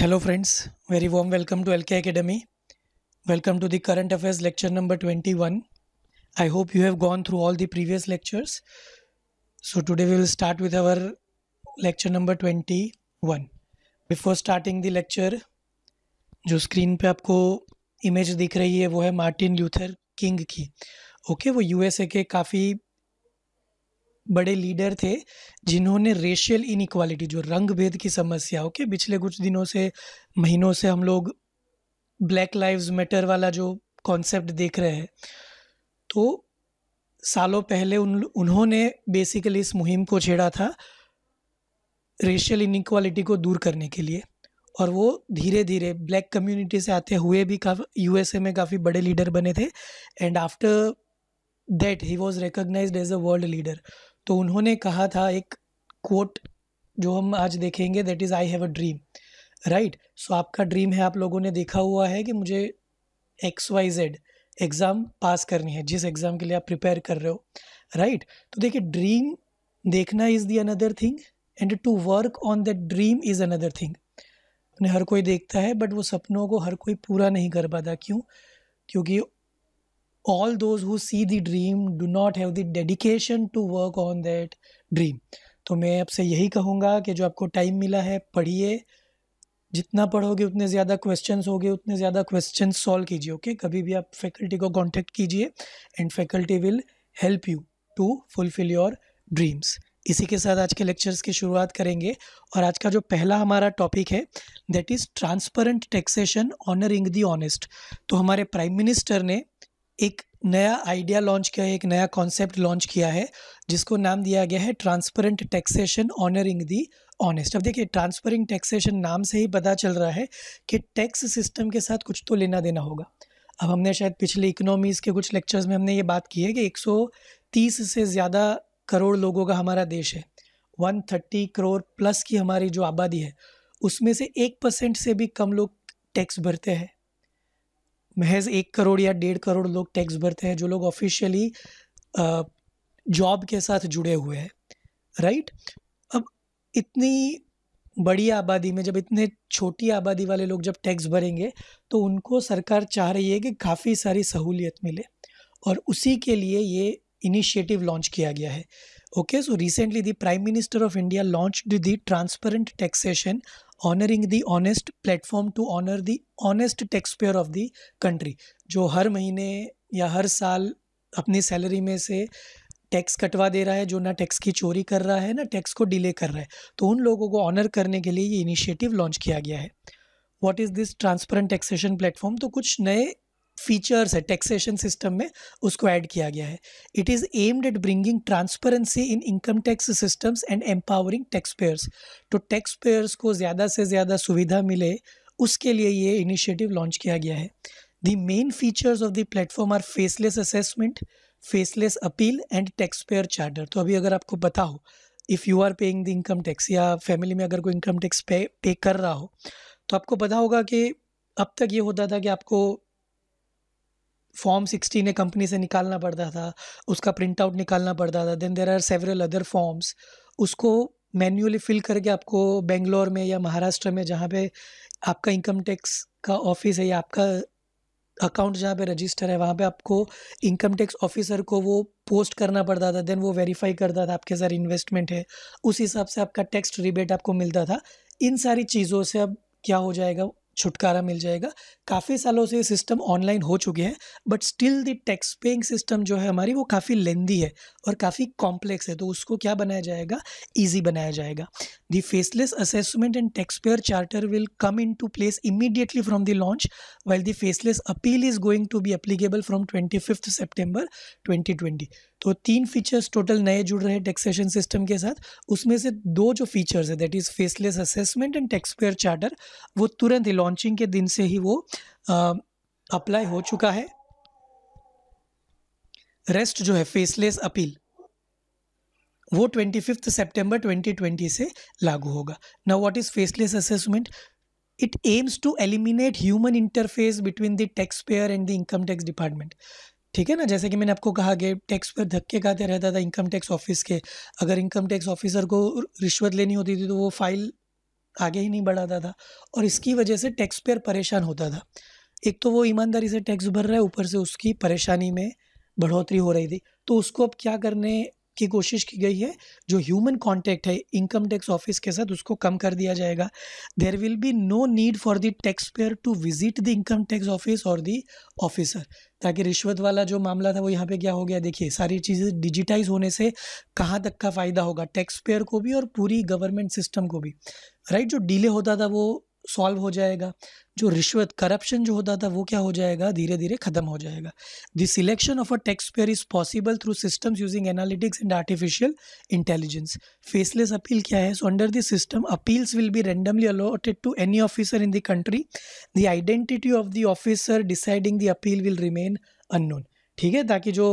Hello friends very warm welcome to L K academy welcome to the current affairs lecture number twenty one I hope you have gone through all the previous lectures so today we will start with our lecture number twenty one before starting the lecture जो screen पे आपको image दिख रही है वो है Martin Luther King की okay okay, वो यूएसए के काफ़ी बड़े लीडर थे जिन्होंने रेशियल इनक्वालिटी जो रंग भेद की समस्याओं के पिछले कुछ दिनों से महीनों से हम लोग ब्लैक लाइव्स मैटर वाला जो कॉन्सेप्ट देख रहे हैं तो सालों पहले उन उन्होंने बेसिकली इस मुहिम को छेड़ा था रेशियल इनक्वालिटी को दूर करने के लिए और वो धीरे धीरे ब्लैक कम्युनिटी से आते हुए भी काफ़ी यू में काफ़ी बड़े लीडर बने थे and after that he was recognise as a world leader तो उन्होंने कहा था एक कोट जो हम आज देखेंगे that is I have a dream right so आपका ड्रीम है आप लोगों ने देखा हुआ है कि मुझे X Y Z exam pass करनी है जिस एग्ज़ाम के लिए आप प्रिपेयर कर रहे हो राइट right? तो देखिए ड्रीम देखना is the another thing and to work on that dream is another thing हर कोई देखता है बट वो सपनों को हर कोई पूरा नहीं कर पाता क्यों क्योंकि all those who see the dream do not have the dedication to work on that dream तो मैं आपसे यही कहूँगा कि जो आपको टाइम मिला है पढ़िए जितना पढ़ोगे उतने ज़्यादा क्वेश्चंस होगे उतने ज़्यादा क्वेश्चंस सॉल्व कीजिए ओके कभी भी आप फैकल्टी को कांटेक्ट कीजिए and faculty will help you to fulfil your dreams इसी के साथ आज के लेक्चर्स की शुरुआत करेंगे और आज का जो पहला हमारा टॉपिक है that is transparent taxation honouring the honest तो हमारे प्राइम मिनिस्टर ने एक नया आइडिया लॉन्च किया है एक नया कॉन्सेप्ट लॉन्च किया है जिसको नाम दिया गया है transparent taxation honouring the honest अब देखिए ट्रांसपेरेंट टैक्सेशन नाम से ही पता चल रहा है कि टैक्स सिस्टम के साथ कुछ तो लेना देना होगा अब हमने शायद पिछले इकोनॉमीज़ के कुछ लेक्चर्स में हमने ये बात की है कि 130 से ज़्यादा करोड़ लोगों का हमारा देश है 130 करोड़ प्लस की हमारी जो आबादी है उसमें से एक परसेंट से भी कम लोग टैक्स भरते हैं महज एक करोड़ या डेढ़ करोड़ लोग टैक्स भरते हैं जो लोग ऑफिशियली जॉब के साथ जुड़े हुए हैं राइट अब इतनी बड़ी आबादी में जब इतने छोटी आबादी वाले लोग जब टैक्स भरेंगे तो उनको सरकार चाह रही है कि काफ़ी सारी सहूलियत मिले और उसी के लिए ये इनिशिएटिव लॉन्च किया गया है okay so recently the prime minister of India launch the transparent taxation honouring the honest platform to honour the honest tax payer of the country जो हर महीने या हर साल अपनी सैलरी में से टैक्स कटवा दे रहा है जो ना टैक्स की चोरी कर रहा है ना टैक्स को डिले कर रहा है तो उन लोगों को ऑनर करने के लिए ये इनिशिएटिव लॉन्च किया गया है what is this transparent taxation platform तो कुछ नए फीचर्स है टैक्सेशन सिस्टम में उसको ऐड किया गया है it is aimed at bringing transparency in income tax systems and empowering tax payers तो टैक्स पेयर्स को ज़्यादा से ज़्यादा सुविधा मिले उसके लिए ये इनिशिएटिव लॉन्च किया गया है the main features of the platform are faceless assessment faceless appeal and tax payer charter तो अभी अगर आपको पता हो if you are paying the income tax या फैमिली में अगर कोई इनकम टैक्स पे पे कर रहा हो तो आपको पता होगा कि अब तक ये होता था कि आपको फॉर्म सिक्सटी ने कंपनी से निकालना पड़ता था उसका प्रिंट आउट निकालना पड़ता था then there are several other forms उसको मैन्युअली फिल करके आपको बेंगलोर में या महाराष्ट्र में जहाँ पे आपका इनकम टैक्स का ऑफिस है या आपका अकाउंट जहाँ पे रजिस्टर है वहाँ पे आपको इनकम टैक्स ऑफिसर को वो पोस्ट करना पड़ता था देन वो वेरीफाई करता था आपके सर इन्वेस्टमेंट है उस हिसाब से आपका टैक्स रिबेट आपको मिलता था इन सारी चीज़ों से अब क्या हो जाएगा छुटकारा मिल जाएगा काफ़ी सालों से ये सिस्टम ऑनलाइन हो चुके हैं but still the tax paying system जो है हमारी वो काफ़ी लेंदी है और काफ़ी कॉम्प्लेक्स है तो उसको क्या बनाया जाएगा ईजी बनाया जाएगा the faceless assessment and tax payer charter will come in to place immediately from the launch well the faceless appeal is going to be applicable from twenty fifth September twenty twenty तो तीन features total नए जुड़ रहे हैं taxation system के साथ उसमें से दो जो फीचर्स है that is faceless assessment and taxpayer charter वो तुरंत ही लॉन्चिंग के दिन से ही वो अप्लाई हो चुका है रेस्ट जो है फेसलेस अपील वो twenty fifth September twenty twenty से लागू होगा now what is faceless assessment it aims to eliminate human interface between the tax payer and the income tax department ठीक है ना जैसे कि मैंने आपको कहा कि टैक्स पर धक्के खाते रहता था इनकम टैक्स ऑफिस के अगर इनकम टैक्स ऑफिसर को रिश्वत लेनी होती थी तो वो फाइल आगे ही नहीं बढ़ाता था और इसकी वजह से टैक्स पेयर परेशान होता था एक तो वो ईमानदारी से टैक्स भर रहा है ऊपर से उसकी परेशानी में बढ़ोतरी हो रही थी तो उसको अब क्या करने की कोशिश की गई है जो ह्यूमन कॉन्टैक्ट है इनकम टैक्स ऑफिस के साथ उसको कम कर दिया जाएगा there will be no need for the tax payer to visit the income tax office और दी ऑफिसर ताकि रिश्वत वाला जो मामला था वो यहाँ पे क्या हो गया देखिए सारी चीज़ें डिजिटाइज होने से कहाँ तक का फ़ायदा होगा टैक्स पेयर को भी और पूरी गवर्नमेंट सिस्टम को भी राइट जो डिले होता था वो सॉल्व हो जाएगा जो रिश्वत करप्शन जो होता था वो क्या हो जाएगा धीरे धीरे खत्म हो जाएगा the selection of a tax payer is possible through systems using analytics and artificial intelligence faceless appeal क्या है so under the system appeals will be randomly allotted to any officer in the country the identity of the officer deciding the appeal will remain unknown ठीक है ताकि जो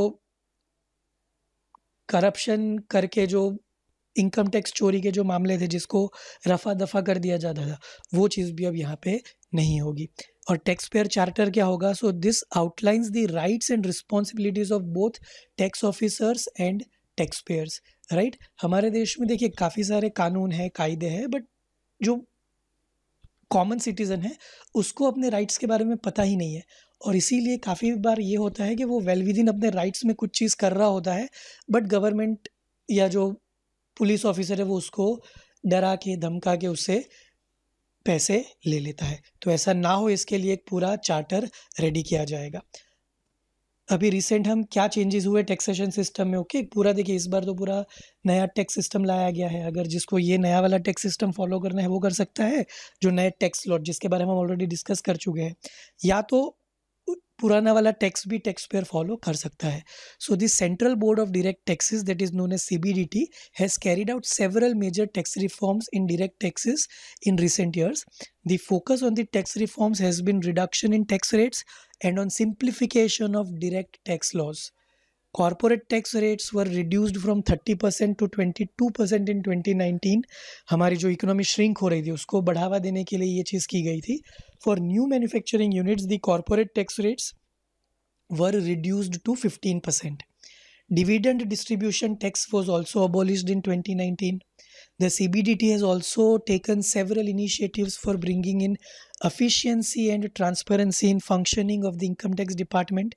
corruption करके जो income tax चोरी के जो मामले थे जिसको रफा दफा कर दिया जाता था वो चीज़ भी अब यहाँ पे नहीं होगी और टैक्स पेयर चार्टर क्या होगा so this outlines the rights and responsibilities of both tax officers and tax payers right हमारे देश में देखिए काफ़ी सारे कानून हैं कायदे हैं बट जो कॉमन सिटीज़न है उसको अपने राइट्स के बारे में पता ही नहीं है और इसीलिए काफ़ी बार ये होता है कि वो वेल विद इन अपने राइट्स में कुछ चीज़ कर रहा होता है बट गवर्नमेंट या जो पुलिस ऑफिसर है वो उसको डरा के धमका के उससे पैसे ले लेता है तो ऐसा ना हो इसके लिए एक पूरा चार्टर रेडी किया जाएगा अभी रिसेंट हम क्या चेंजेस हुए टैक्सेशन सिस्टम में ओके पूरा देखिए इस बार तो पूरा नया टैक्स सिस्टम लाया गया है अगर जिसको ये नया वाला टैक्स सिस्टम फॉलो करना है वो कर सकता है जो नए टैक्स लॉट जिसके बारे में हम ऑलरेडी डिस्कस कर चुके हैं या तो पुराना वाला टैक्स भी टैक्स पेयर फॉलो कर सकता है so this central board of direct taxes that is known as CBDT has carried out several major tax reforms in direct taxes in recent years the focus on the tax reforms has been reduction in tax rates and on simplification of direct tax laws corporate tax rates were reduced from 30 percent to 22 percent in 2019 हमारी जो economy shrink हो रही थी उसको बढ़ावा देने के लिए ये चीज़ की गई थी for new manufacturing units the corporate tax rates were reduced to fifteen percent dividend distribution tax was also abolished in twenty the C B D T has also taken several initiatives for bringing in efficiency and transparency in functioning of the income tax department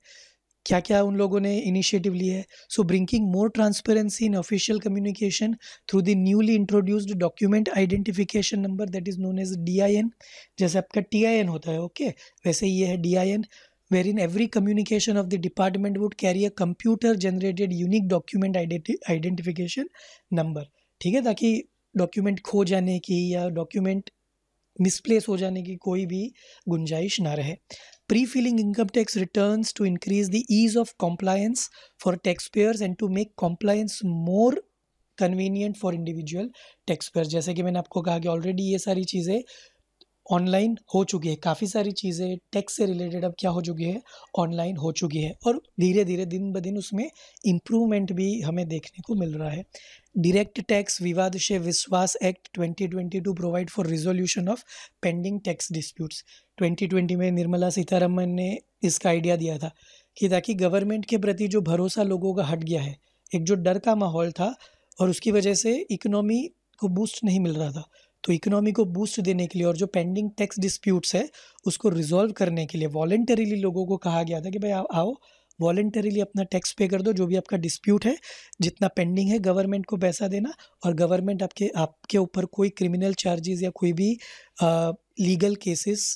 क्या क्या उन लोगों ने initiative लिए है so bringing more transparency in official communication through the newly introduced document identification number that is known as D I N जैसे आपका T I N होता है ओके okay? वैसे ये है D I N wherein every communication of the department would carry a computer generated unique document identification number ठीक है ताकि डॉक्यूमेंट खो जाने की या डॉक्यूमेंट मिसप्लेस हो जाने की कोई भी गुंजाइश ना रहे pre filling income tax returns to increase the ease of compliance for taxpayers and to make compliance more convenient for individual tax जैसे कि मैंने आपको कहा कि ऑलरेडी ये सारी चीज़ें ऑनलाइन हो चुकी है काफ़ी सारी चीज़ें टेक्स से रिलेटेड अब क्या हो चुकी है ऑनलाइन हो चुकी है और धीरे धीरे दिन ब दिन उसमें इम्प्रूवमेंट भी हमें देखने को मिल रहा है डायरेक्ट टैक्स विवाद से विश्वास act 2022 provide for resolution of pending tax disputes 2020 में निर्मला सीतारमन ने इसका आइडिया दिया था कि ताकि गवर्नमेंट के प्रति जो भरोसा लोगों का हट गया है एक जो डर का माहौल था और उसकी वजह से इकोनॉमी को बूस्ट नहीं मिल रहा था तो इकोनॉमी को बूस्ट देने के लिए और जो पेंडिंग टैक्स डिस्प्यूट्स है उसको रिजॉल्व करने के लिए वॉलेंटरीली लोगों को कहा गया था कि भाई आओ वॉलेंटरीली अपना टैक्स पे कर दो जो भी आपका डिस्प्यूट है जितना पेंडिंग है गवर्नमेंट को पैसा देना और गवर्नमेंट आपके आपके ऊपर कोई क्रिमिनल चार्जेस या कोई भी आ, लीगल केसेस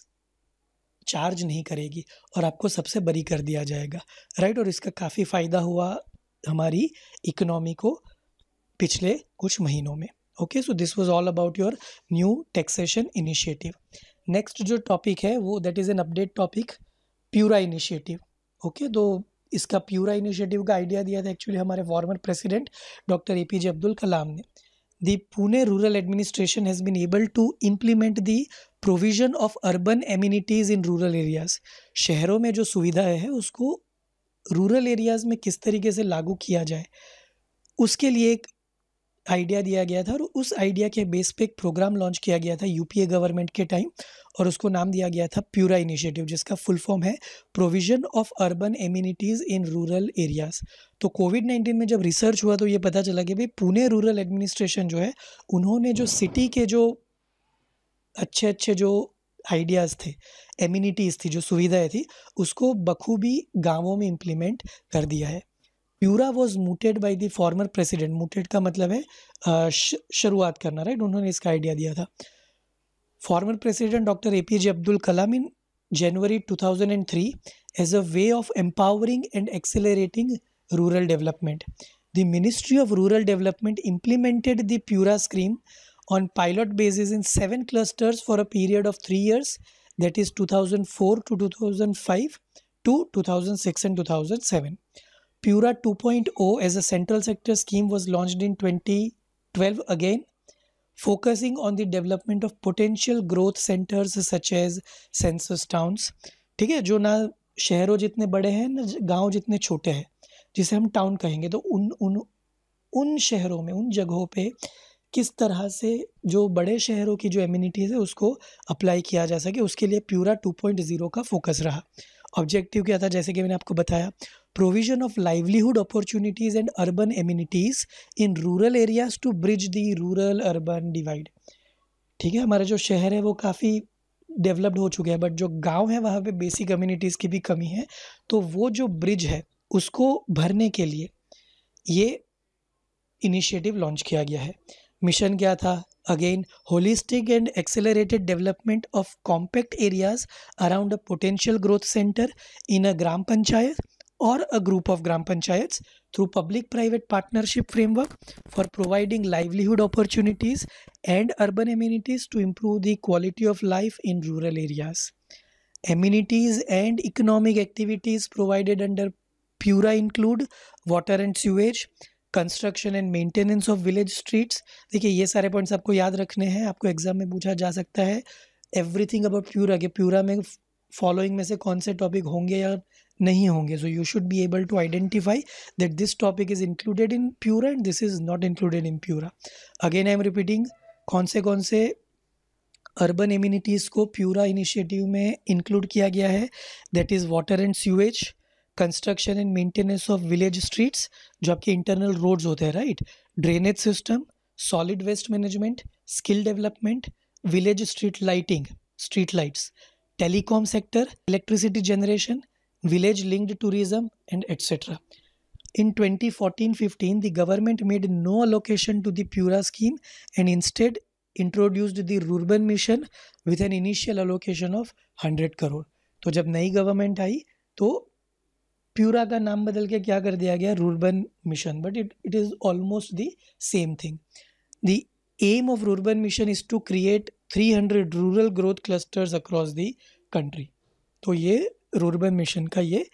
चार्ज नहीं करेगी और आपको सबसे बरी कर दिया जाएगा राइट और इसका काफ़ी फ़ायदा हुआ हमारी इकोनॉमी को पिछले कुछ महीनों में okay so this was all about your new taxation initiative next जो टॉपिक है वो that is an update topic PURA initiative okay तो इसका प्यूरा इनिशिएटिव का आइडिया दिया था एक्चुअली हमारे former president doctor A P J Abdul Kalam ने the Pune rural administration has been able to implement the provision of urban amenities in rural areas शहरों में जो सुविधाएं हैं उसको रूरल एरियाज़ में किस तरीके से लागू किया जाए उसके लिए एक आइडिया दिया गया था और उस आइडिया के बेस पे एक प्रोग्राम लॉन्च किया गया था यूपीए गवर्नमेंट के टाइम और उसको नाम दिया गया था प्यूरा इनिशिएटिव जिसका फुल फॉर्म है provision of urban amenities in rural areas तो कोविड नाइन्टीन में जब रिसर्च हुआ तो ये पता चला कि भाई पुणे रूरल एडमिनिस्ट्रेशन जो है उन्होंने जो सिटी के जो अच्छे अच्छे जो आइडियाज़ थे एम्यूनिटीज़ थी जो सुविधाएँ थी उसको बखूबी गाँवों में इम्प्लीमेंट कर दिया है PURA was mooted by the former president mooted का मतलब है शुरुआत करना राइट उन्होंने इसका आइडिया दिया था former president doctor A P J Abdul Kalam in January two thousand and three as a way of empowering and accelerating rural development the ministry of rural development implemented the PURA scheme on pilot basis in seven clusters for a period of three years that is two thousand four to two thousand five to two thousand six and two thousand seven Pura 2.0 as a central sector scheme was launched in 2012 again, focusing on the development of potential growth centers such as census towns. ठीक है जो ना शहरों जितने बड़े हैं ना गांव जितने छोटे हैं जिसे हम टाउन कहेंगे तो उन उन उन शहरों में उन जगहों पे किस तरह से जो बड़े शहरों की जो एम्यूनिटीज़ है उसको अप्लाई किया जा सके उसके लिए प्यूरा 2.0 का फोकस रहा ऑब्जेक्टिव क्या था जैसे कि मैंने आपको बताया provision of livelihood opportunities and urban amenities in rural areas to bridge the rural urban divide ठीक है हमारा जो शहर है वो काफ़ी डेवलप्ड हो चुके हैं बट जो गांव है वहाँ पे बेसिक अम्यूनिटीज़ की भी कमी है तो वो जो ब्रिज है उसको भरने के लिए ये इनिशिएटिव लॉन्च किया गया है मिशन क्या था again holistic and accelerated development of compact areas around a potential growth centre in a gram panchayat or a group of Gram Panchayats through public-private partnership framework for providing livelihood opportunities and urban amenities to improve the quality of life in rural areas. Amenities and economic activities provided under PURA include water and sewage, construction and maintenance of village streets देखिए ये सारे points आपको याद रखने हैं आपको exam में पूछा जा सकता है एवरीथिंग अबाउट प्यूरा के प्यूरा में फॉलोइंग में से कौन से टॉपिक होंगे या नहीं होंगे so you should be able to identify that this topic is included in PURA and this is not included in PURA again I am repeating कौन से कौन से अर्बन इम्यूनिटीज़ को प्यूरा इनिशिएटिव में इंक्लूड किया गया है that is water and sewage construction and maintenance of village streets जो आपके इंटरनल रोड्स होते हैं right drainage system solid waste management skill development village street lighting street lights telecom sector electricity generation village linked tourism and etc in 2014-15 the government made no allocation to the pura scheme and instead introduced the urban mission with an initial allocation of 100 crore तो जब नई government आई तो pura का नाम बदल के क्या कर दिया गया rurban mission but it it is almost the same thing the aim of rurban mission is to create 300 rural growth clusters across the country तो ये रूरबन मिशन का ये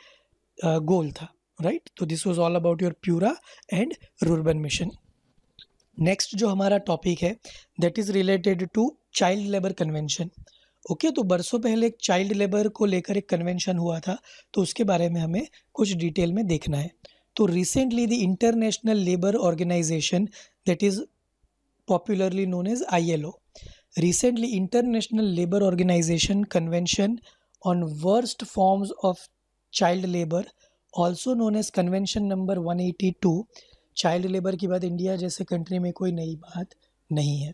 गोल uh, था राइट तो this was all about your PURA and rurban mission next जो हमारा topic है that is related to child labour convention okay तो बरसों पहले एक चाइल्ड लेबर को लेकर एक कन्वेंशन हुआ था तो उसके बारे में हमें कुछ डिटेल में देखना है तो recently the international labour organisation that is as I L O recently international labour organisation convention on worst forms of child labor also known as convention number 182 child labour की बात इंडिया जैसे country में कोई नई बात नहीं है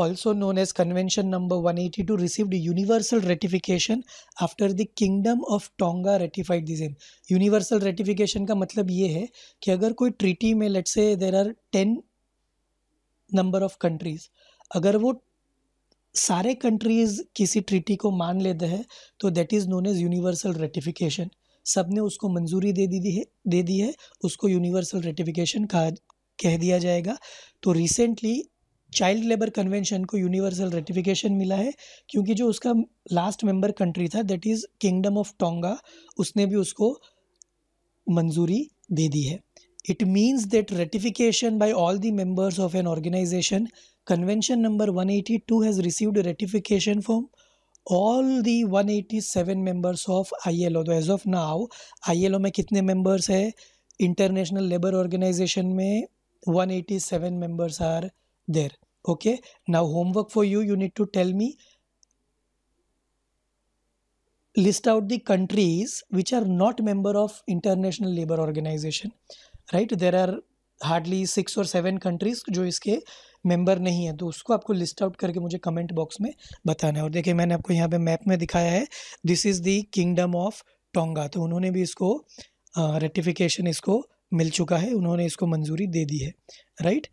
also known as convention number 182 received universal ratification after the kingdom of Tonga ratified the same universal ratification का मतलब ये है कि अगर कोई ट्रीटी में let say there are ten number of countries अगर वो सारे कंट्रीज़ किसी ट्रीटी को मान लेते हैं तो that is known as universal ratification सब ने उसको मंजूरी दे दी है दे दी है उसको यूनिवर्सल रेटिफिकेशन कहा कह दिया जाएगा तो रिसेंटली चाइल्ड लेबर कन्वेंशन को यूनिवर्सल रेटिफिकेशन मिला है क्योंकि जो उसका लास्ट मेंबर कंट्री था that is kingdom of Tonga उसने भी उसको मंजूरी दे दी है it means that ratification by all the members of an organisation Convention number 182 has received a ratification from all the 187 members of ILO. So as of now ILO में कितने members हैं International Labour Organization में 187 members are there. Okay. Now homework for you. You need to tell me list out the countries which are not member of international Labour organization right there are hardly six or seven countries जो इसके member नहीं है तो उसको आपको list out करके मुझे comment box में बताना है और देखिए मैंने आपको यहाँ पे मैप में दिखाया है this is the kingdom of Tonga तो उन्होंने भी इसको रेटिफिकेशन uh, इसको मिल चुका है उन्होंने इसको मंजूरी दे दी है right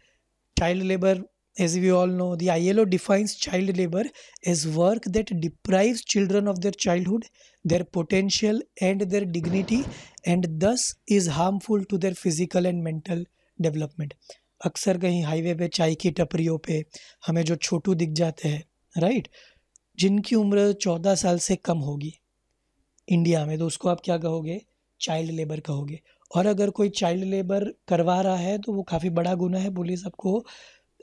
child labour as we all know the I L O defines child labour as work that deprive children of their hood their potential and their dignity and thus is harmful to their physical and mental development अक्सर कहीं highway पे चाय की टपरियों पे हमें जो छोटू दिख जाते हैं राइट जिनकी उम्र चौदह साल से कम होगी इंडिया में तो उसको आप क्या कहोगे चाइल्ड लेबर कहोगे और अगर कोई चाइल्ड लेबर करवा रहा है तो वो काफ़ी बड़ा गुना है पुलिस आपको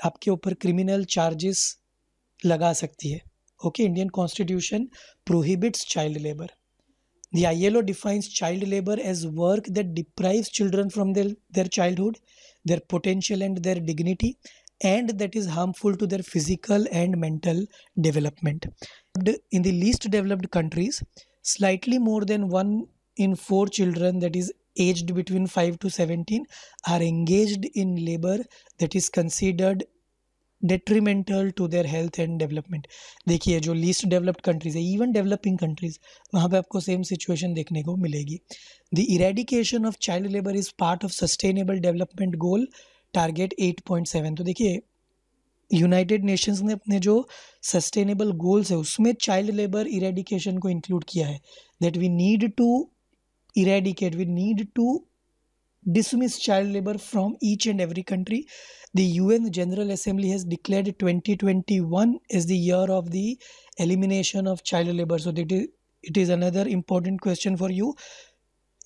आपके ऊपर क्रिमिनल चार्जेस लगा सकती है okay Indian constitution prohibits child labour The ILO defines child labor as work that deprives children from their, childhood their potential and their dignity and that is harmful to their physical and mental development. In the least developed countries, slightly more than one in four children, that is aged between 5 to 17, are engaged in labor that is considered detrimental to their health and development देखिए जो least developed countries है even developing countries वहाँ पे आपको same situation देखने को मिलेगी the eradication of child labour is part of sustainable development goal target 8.7 तो देखिए यूनाइटेड नेशंस ने अपने जो सस्टेनेबल गोल्स है उसमें चाइल्ड लेबर इरेडिकेशन को इंक्लूड किया है that we need to eradicate we need to dismiss child labor from each and every country. The UN General Assembly has declared 2021 as the year of the elimination of child labor. So that is, it is another important question for you.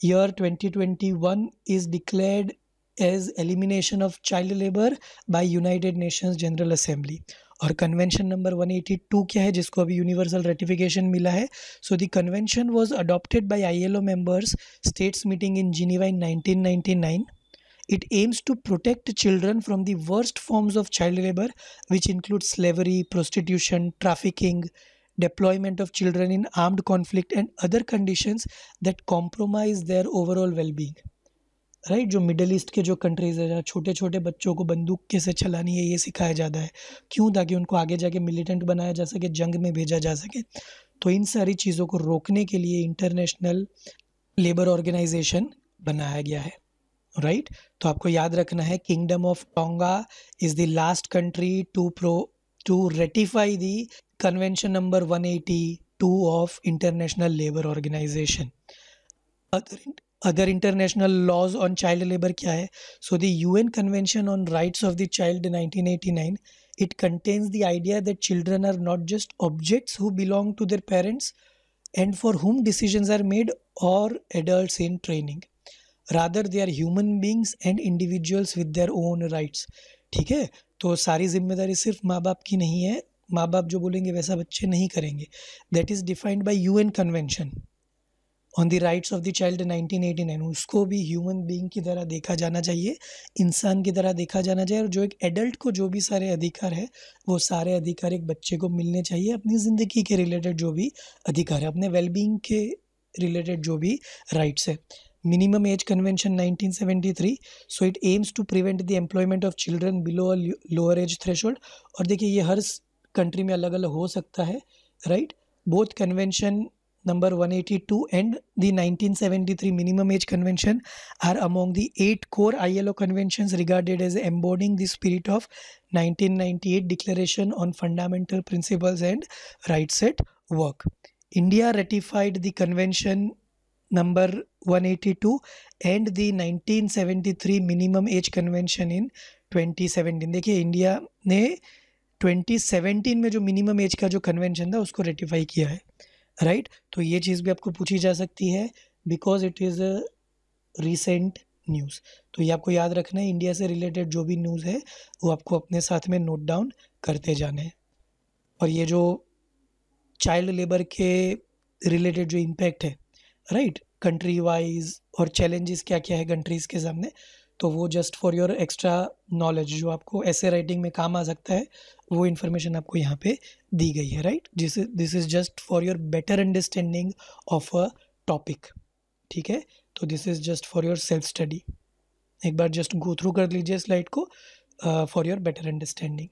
Year 2021 is declared as elimination of child labor by United Nations General Assembly. और convention number 182 क्या है जिसको अभी universal ratification मिला है so the convention was adopted by ILO members states meeting in Geneva in 1999 it aims to protect children from the worst forms of child labour which include slavery prostitution trafficking deployment of children in armed conflict and other condition that compromise their overall wellbeing right जो Middle East के जो countries है जहाँ छोटे छोटे बच्चों को बंदूक कैसे चलानी है ये सिखाया जाता है क्यों ताकि उनको आगे जाके मिलिटेंट बनाया जा सके जंग में भेजा जा सके तो इन सारी चीज़ों को रोकने के लिए इंटरनेशनल लेबर ऑर्गेनाइजेशन बनाया गया है राइट right? तो आपको याद रखना है kingdom of Tonga is the last country to pro to ratify the convention number 182 of international labour organisation other other international laws on child labour क्या है so the U N convention on rights of the child nineteen eighty nine it contains the idea that children are not just objects who belong to their parents and for whom decision are made or adult in training rather they are human beings and individuals with their own rights ठीक है तो सारी जिम्मेदारी सिर्फ माँ बाप की नहीं है माँ बाप जो बोलेंगे वैसा बच्चे नहीं करेंगे that is defined by U N convention on the rights of the child 1989 उसको भी ह्यूमन बीइंग की तरह देखा जाना चाहिए इंसान की तरह देखा जाना चाहिए और जो एक एडल्ट को जो भी सारे अधिकार है वो सारे अधिकार एक बच्चे को मिलने चाहिए अपनी ज़िंदगी के रिलेटेड जो भी अधिकार है अपने वेलबींग के रिलेटेड जो भी राइट्स है minimum age convention 1973 so it aims to prevent the employment of children below a lower age threshold और देखिए ये हर कंट्री में अलग अलग हो सकता है right both convention number 182 and the 1973 minimum age convention are among the eight core ILO conventions regarded as embodying the spirit of 1998 declaration on fundamental principles and rights at work india ratified the convention number 182 and the 1973 minimum age convention in 2017 देखिए India ने 2017 में जो minimum age का जो convention था उसको ratify किया है राइट right? तो ये चीज़ भी आपको पूछी जा सकती है because it is a recent news तो ये आपको याद रखना है इंडिया से रिलेटेड जो भी न्यूज़ है वो आपको अपने साथ में नोट डाउन करते जाना है और ये जो चाइल्ड लेबर के रिलेटेड जो इम्पैक्ट है राइट कंट्री वाइज और चैलेंजेस क्या क्या है कंट्रीज़ के सामने तो वो just for your extra knowledge जो आपको ऐसे राइटिंग में काम आ सकता है वो इन्फॉर्मेशन आपको यहाँ पे दी गई है राइट जिस this is just for your better understanding of a topic ठीक है तो this is just for your self study एक बार जस्ट गो थ्रू कर लीजिए स्लाइड को for your better understanding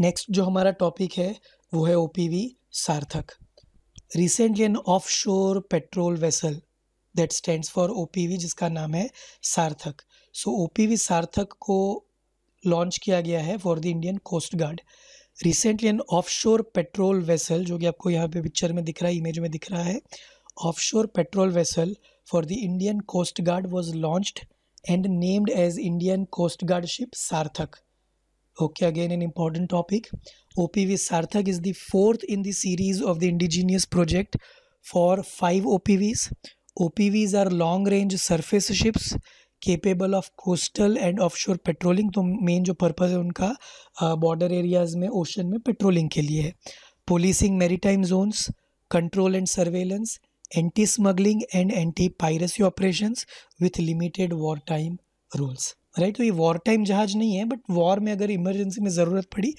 next जो हमारा टॉपिक है वो है O Sarthak recently an offshore patrol vessel that stands for O जिसका नाम है सार्थक सो ओ सार्थक को लॉन्च किया गया है for the Indian Coast Guard recently an offshore patrol vessel जो कि आपको यहाँ पे पिक्चर में दिख रहा है इमेज में दिख रहा है offshore patrol vessel for the Indian Coast Guard was launched and named as Indian Coast Guard ship Sarthak okay again an topic O P V Sarthak is the fourth in the series of the indigenous project for five O P Vs OPVs are long range surface ships capable of coastal and offshore patrolling तो main जो purpose है उनका border areas में ocean में patrolling के लिए है policing maritime zones control and surveillance anti smuggling and anti piracy operations with limited war time rules right तो ये वॉर टाइम जहाज नहीं है बट वॉर में अगर इमरजेंसी में ज़रूरत पड़ी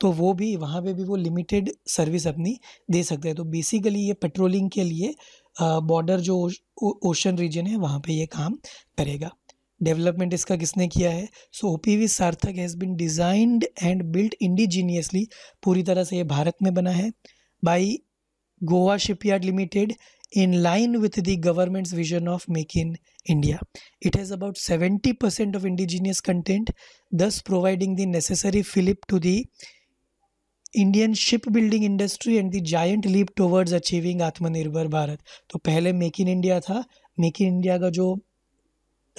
तो वो भी वहाँ पे भी वो लिमिटेड सर्विस अपनी दे सकते हैं तो बेसिकली ये पेट्रोलिंग के लिए बॉर्डर जो ओशन रीजन है वहाँ पे ये काम करेगा डेवलपमेंट इसका किसने किया है so O P V Sarthak has been designed and built indigenously पूरी तरह से ये भारत में बना है by Goa shipyard limited in line with the government's vision of Make in India it has about seventy percent of indigenous content thus providing the necessary fillip to the Indian ship building industry and the giant leap towards achieving Atmanirbhar Bharat तो पहले Make in India था make in India का जो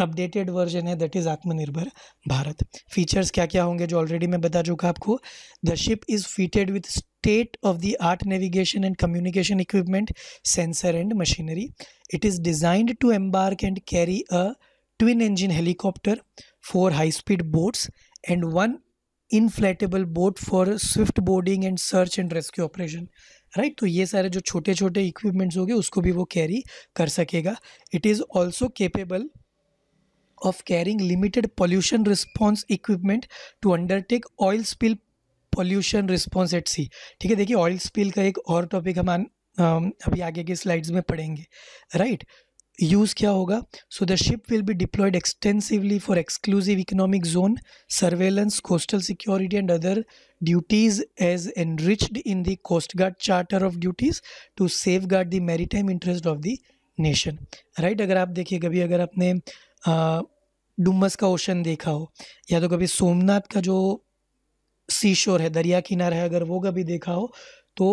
updated version है that is Atmanirbhar Bharat features क्या क्या होंगे जो ऑलरेडी मैं बता चुका आपको the ship is fitted with state of the art navigation and communication equipment sensor and machinery it is designed to embark and carry a twin engine helicopter four high speed boats and one inflatable boat for swift boarding and search and rescue operation right तो ये सारे जो छोटे छोटे equipments होंगे उसको भी वो कैरी कर सकेगा it is also capable of carrying limited pollution response equipment to undertake oil spill pollution response at sea ठीक है देखिए ऑयल स्पिल का एक और टॉपिक हम अभी आगे के स्लाइड्स में पढ़ेंगे राइट right? यूज़ क्या होगा so the ship will be deployed extensively for exclusive economic zone surveillance coastal security and other duties as enriched in the Coast Guard charter of duties to safeguard the maritime interest of the nation right अगर आप देखिए कभी अगर आपने डुम्बस का ocean देखा हो या तो कभी सोमनाथ का जो सी शोर है दरिया किनारा है अगर वो कभी देखा हो तो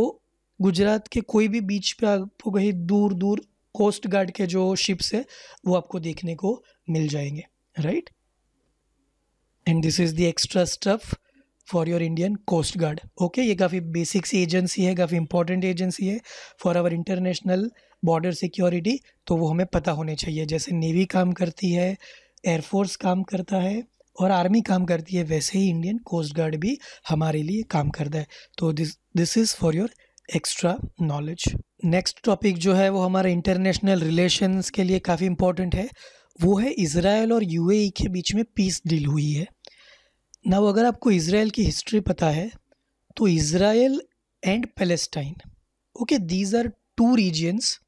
गुजरात के कोई भी बीच पे आपको कहीं दूर दूर कोस्ट गार्ड के जो शिप्स है वो आपको देखने को मिल जाएंगे right and this is the extra stuff for your Indian Coast Guard okay ये काफ़ी बेसिक सी एजेंसी है काफ़ी इंपॉर्टेंट एजेंसी है for our international border security तो वो हमें पता होने चाहिए जैसे नेवी काम करती है एयरफोर्स काम करता है और आर्मी काम करती है वैसे ही इंडियन कोस्ट गार्ड भी हमारे लिए काम करता है तो this this is for your extra knowledge next topic जो है वो हमारे इंटरनेशनल रिलेशंस के लिए काफ़ी इम्पोर्टेंट है वो है इसराइल और यू e के बीच में पीस डील हुई है ना अगर आपको इसराइल की हिस्ट्री पता है तो Israel and Palestine okay these are two regions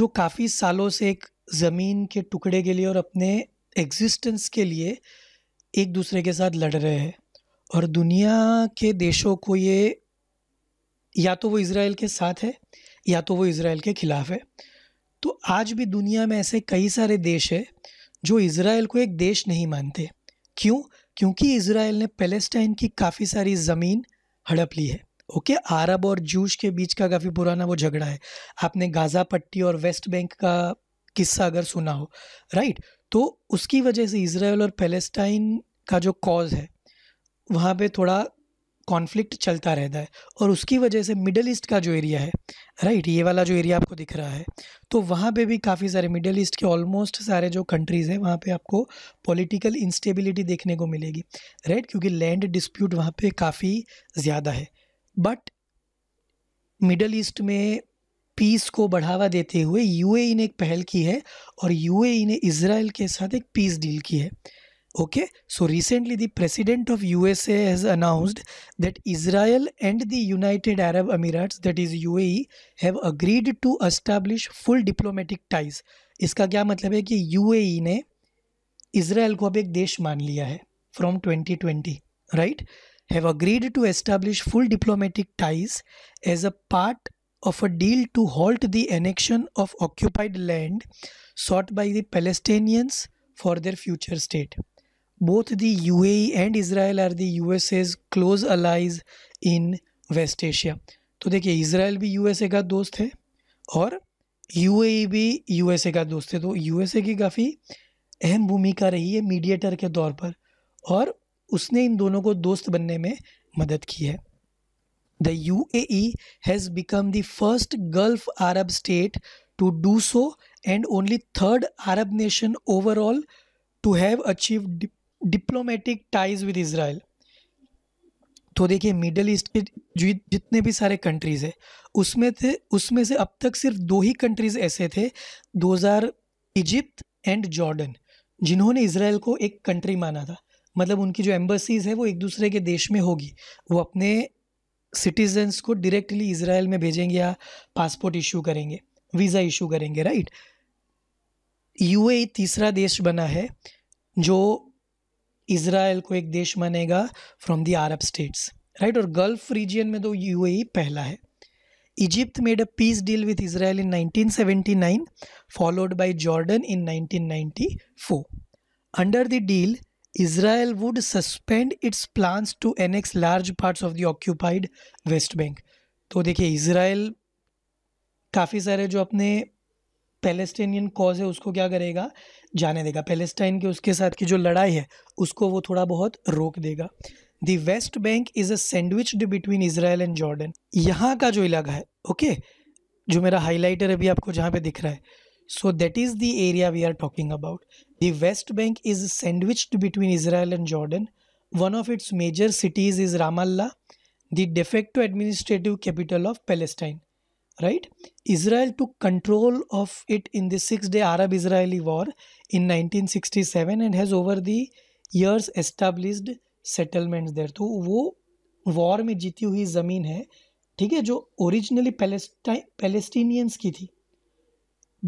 जो काफ़ी सालों से एक ज़मीन के टुकड़े के लिए और अपने एग्जिस्टेंस के लिए एक दूसरे के साथ लड़ रहे हैं और दुनिया के देशों को ये या तो वो इसराइल के साथ है या तो वो इसराइल के ख़िलाफ़ है तो आज भी दुनिया में ऐसे कई सारे देश है जो इसराइल को एक देश नहीं मानते क्यों क्योंकि इसराइल ने पैलेस्टाइन की काफ़ी सारी ज़मीन हड़प ली है ओके अरब और जूश के बीच का काफ़ी पुराना वो झगड़ा है आपने गाज़ा पट्टी और वेस्ट बैंक का किस्सा अगर सुना हो राइट तो उसकी वजह से इसराइल और पैलेस्टाइन का जो कॉज है वहाँ पे थोड़ा कॉन्फ्लिक्ट चलता रहता है और उसकी वजह से मिडल ईस्ट का जो एरिया है राइट ये वाला जो एरिया आपको दिख रहा है तो वहाँ पे भी काफ़ी सारे मिडल ईस्ट के ऑलमोस्ट सारे जो कंट्रीज़ हैं वहाँ पे आपको पॉलिटिकल इंस्टेबिलिटी देखने को मिलेगी राइट क्योंकि लैंड डिस्प्यूट वहाँ पे काफ़ी ज़्यादा है बट मिडल ईस्ट में पीस को बढ़ावा देते हुए यूएई e ने एक पहल की है और यूएई e ने इसराइल के साथ एक पीस डील की है Okay, so recently the president of USA has announced that Israel and the United Arab Emirates, that is UAE, have agreed to establish full diplomatic ties. iska kya matlab hai ki uae ne israel ko ab ek desh maan liya hai from 2020, right? Have agreed to establish full diplomatic ties as a part of a deal to halt the annexation of occupied land sought by the Palestinians for their future state. both the UAE and Israel are the USA's close allies in West Asia तो देखिए Israel भी ए का दोस्त है और UAE e भी ए का दोस्त है तो ए की काफ़ी अहम भूमिका रही है मीडिएटर के तौर पर और उसने इन दोनों को दोस्त बनने में मदद की है the U A has become the first Gulf Arab state to do so and only third Arab nation overall to have achieve diplomatic ties with Israel तो देखिए मिडल ईस्ट के जितने भी सारे कंट्रीज़ है उसमें थे उसमें से अब तक सिर्फ दो ही कंट्रीज़ ऐसे थे दो हज़ार इजिप्त एंड जॉर्डन जिन्होंने इसराइल को एक कंट्री माना था मतलब उनकी जो एम्बसीज़ है वो एक दूसरे के देश में होगी वो अपने सिटीजन्स को डायरेक्टली इसराइल में भेजेंगे या पासपोर्ट इशू करेंगे वीज़ा इशू करेंगे राइट यूएई e तीसरा देश बना है जो इसराइल को एक देश मानेगा from the Arab states right और गल्फ रीजियन में तो यूएई e पहला है Egypt made a peace deal with Israel in 1979 followed by Jordan in 1994 under the deal Israel would suspend its plans to annex large parts of the occupied West Bank तो देखिए Israel काफ़ी सारे जो अपने Palestinian cause है उसको क्या करेगा जाने देगा पैलेस्टाइन के उसके साथ की जो लड़ाई है उसको वो थोड़ा बहुत रोक देगा the West Bank is a sandwich between Israel and Jordan यहाँ का जो इलाका है ओके जो मेरा हाईलाइटर अभी आपको जहाँ पे दिख रहा है so that is the area we are talking about the West Bank is sandwiched between Israel and Jordan one of its major cities is Ramallah the de facto administrative capital of Palestine right israel took control of it in the six day arab israeli war in 1967 and has over the years established settlements there तो वो war में जीती हुई ज़मीन है ठीक है जो ओरिजिनली पैलेस्टीनियंस की थी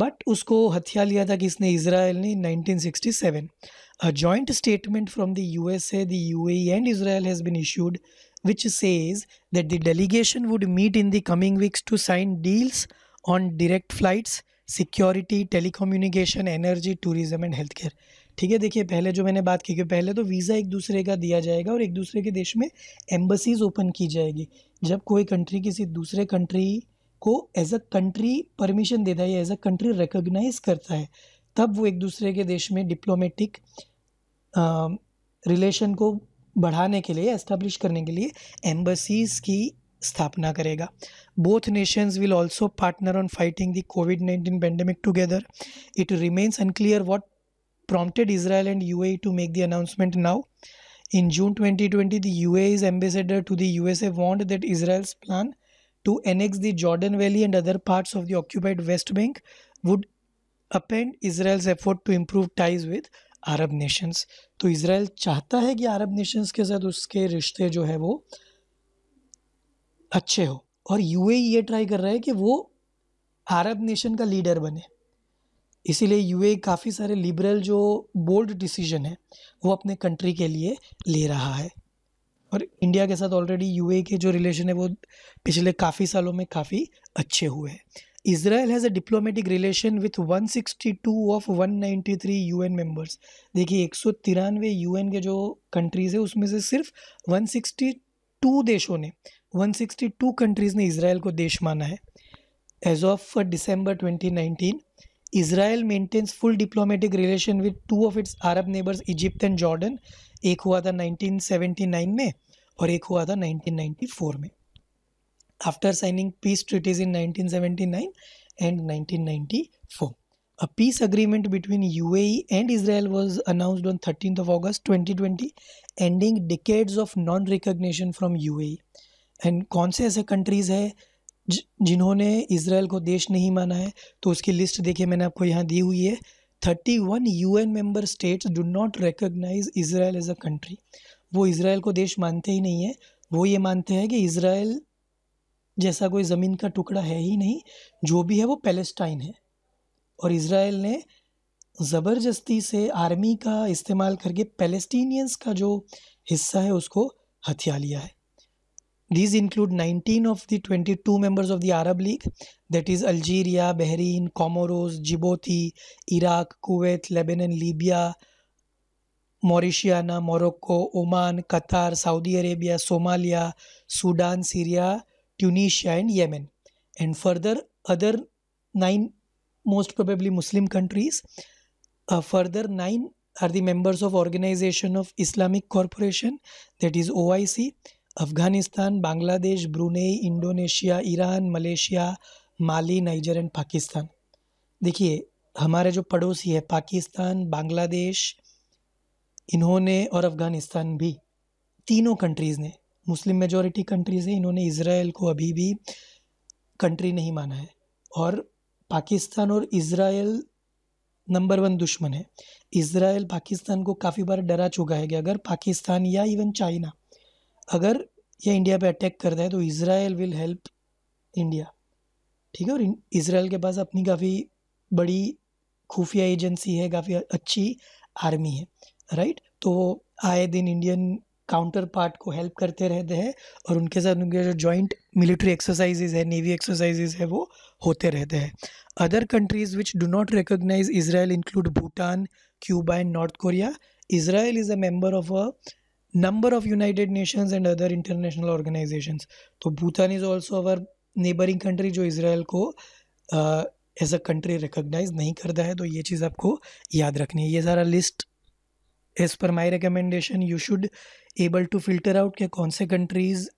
बट उसको हथिया लिया था किसने इसराइल ने 1967 a joint statement from the USA the UAE and Israel has been issued which says that the delegation would meet in the coming weeks to sign deals on direct flights security telecommunication energy tourism and health care ठीक है देखिए पहले जो मैंने बात की कि पहले तो वीज़ा एक दूसरे का दिया जाएगा और एक दूसरे के देश में एम्बसीज ओपन की जाएगी जब कोई कंट्री किसी दूसरे कंट्री को एज अ कंट्री परमिशन देता है या एज अ कंट्री रिकोगनाइज करता है तब वो एक दूसरे के देश में डिप्लोमेटिक रिलेशन को बढ़ाने के लिए एस्टेब्लिश करने के लिए एम्बसीज की स्थापना करेगा both nations will also partner on fighting the COVID nineteen pandemic together it remains unclear what prompted Israel and U to make the announcement now in June twenty twenty the UAE's ambassador to the U S A want that Israel's plan to annex the Jordan Valley and other parts of the occupied West Bank would upend Israel's effort to improve ties with Arab nations तो Israel चाहता है कि अरब Nations के साथ उसके रिश्ते जो है वो अच्छे हो और यूएई ये ट्राई कर रहा है कि वो अरब नेशन का लीडर बने इसीलिए यूए काफ़ी सारे लिबरल जो बोल्ड डिसीजन है वो अपने कंट्री के लिए ले रहा है और इंडिया के साथ ऑलरेडी यूए के जो रिलेशन है वो पिछले काफ़ी सालों में काफ़ी अच्छे हुए हैं with one sixty two of one 162 three 193 UN members देखिए एक सौ तिरानवे यू के जो कंट्रीज़ है उसमें से सिर्फ 162 देशों ने 162 कंट्रीज़ ने इसराइल को देश माना है as of December 2019 Israel maintains full diplomatic relation with two of its Arab neighbours Egypt and Jordan एक हुआ था 1979 में और एक हुआ था 1994 में after signing peace treaties in 1979 and 1994. A peace agreement between UAE and Israel was announced on 13th of August 2020, ending decades of non-recognition from UAE. And कौन से ऐसे कंट्रीज़ हैं जिन्होंने इसराइल को देश नहीं माना है तो उसकी लिस्ट देखिए मैंने आपको यहाँ दी हुई है thirty one U N member states do not recognise Israel as a country वो इसराइल को देश मानते ही नहीं है वो ये मानते हैं कि इसराइल जैसा कोई ज़मीन का टुकड़ा है ही नहीं जो भी है वो पैलेस्टाइन है और इसराइल ने ज़बरदस्ती से आर्मी का इस्तेमाल करके पैलेस्टीनियंस का जो हिस्सा है उसको हथिया लिया है these include nineteen of the twenty two members of the Arab League that is Algeria Bahrain Comoros Djibouti Iraq Kuwait Lebanon Libya Mauritania Morocco Oman Qatar Saudi Arabia Somalia Sudan Syria Tunisia, and Yemen. And further, other nine most probably Muslim countries. Uh, further, nine are the members of Organization of Islamic Corporation, that is OIC, Afghanistan, Bangladesh, Brunei, Indonesia, iran malaysia Mali Niger and Pakistan देखिए हमारे जो पड़ोसी है पाकिस्तान बांग्लादेश इन्होंने और अफ़गानिस्तान भी तीनों countries ने मुस्लिम मेजोरिटी कंट्रीज़ हैं इन्होंने इसराइल को अभी भी कंट्री नहीं माना है और पाकिस्तान और इसराइल नंबर वन दुश्मन है इसराइल पाकिस्तान को काफ़ी बार डरा चुका है कि अगर पाकिस्तान या इवन चाइना अगर यह इंडिया पे अटैक करता है तो इसराइल विल हेल्प इंडिया ठीक है और इसराइल के पास अपनी काफ़ी बड़ी खुफिया एजेंसी है काफ़ी अच्छी आर्मी है राइट तो आए दिन इंडियन काउंटर पार्ट को हेल्प करते रहते हैं और उनके साथ उनके जो जॉइंट मिलिट्री एक्सरसाइजेज है नेवी एक्सरसाइजेज है वो होते रहते हैं other countries which do not recognise Israel include Bhutan Cuba and North Korea Israel is a member of a number of United Nations and other international organisation तो Bhutan is also our neighbouring country जो Israel को as a country recognise नहीं करता है तो ये चीज़ आपको याद रखनी है ये सारा list as per my recommendation you should able to filter out कि कौन से कंट्रीज़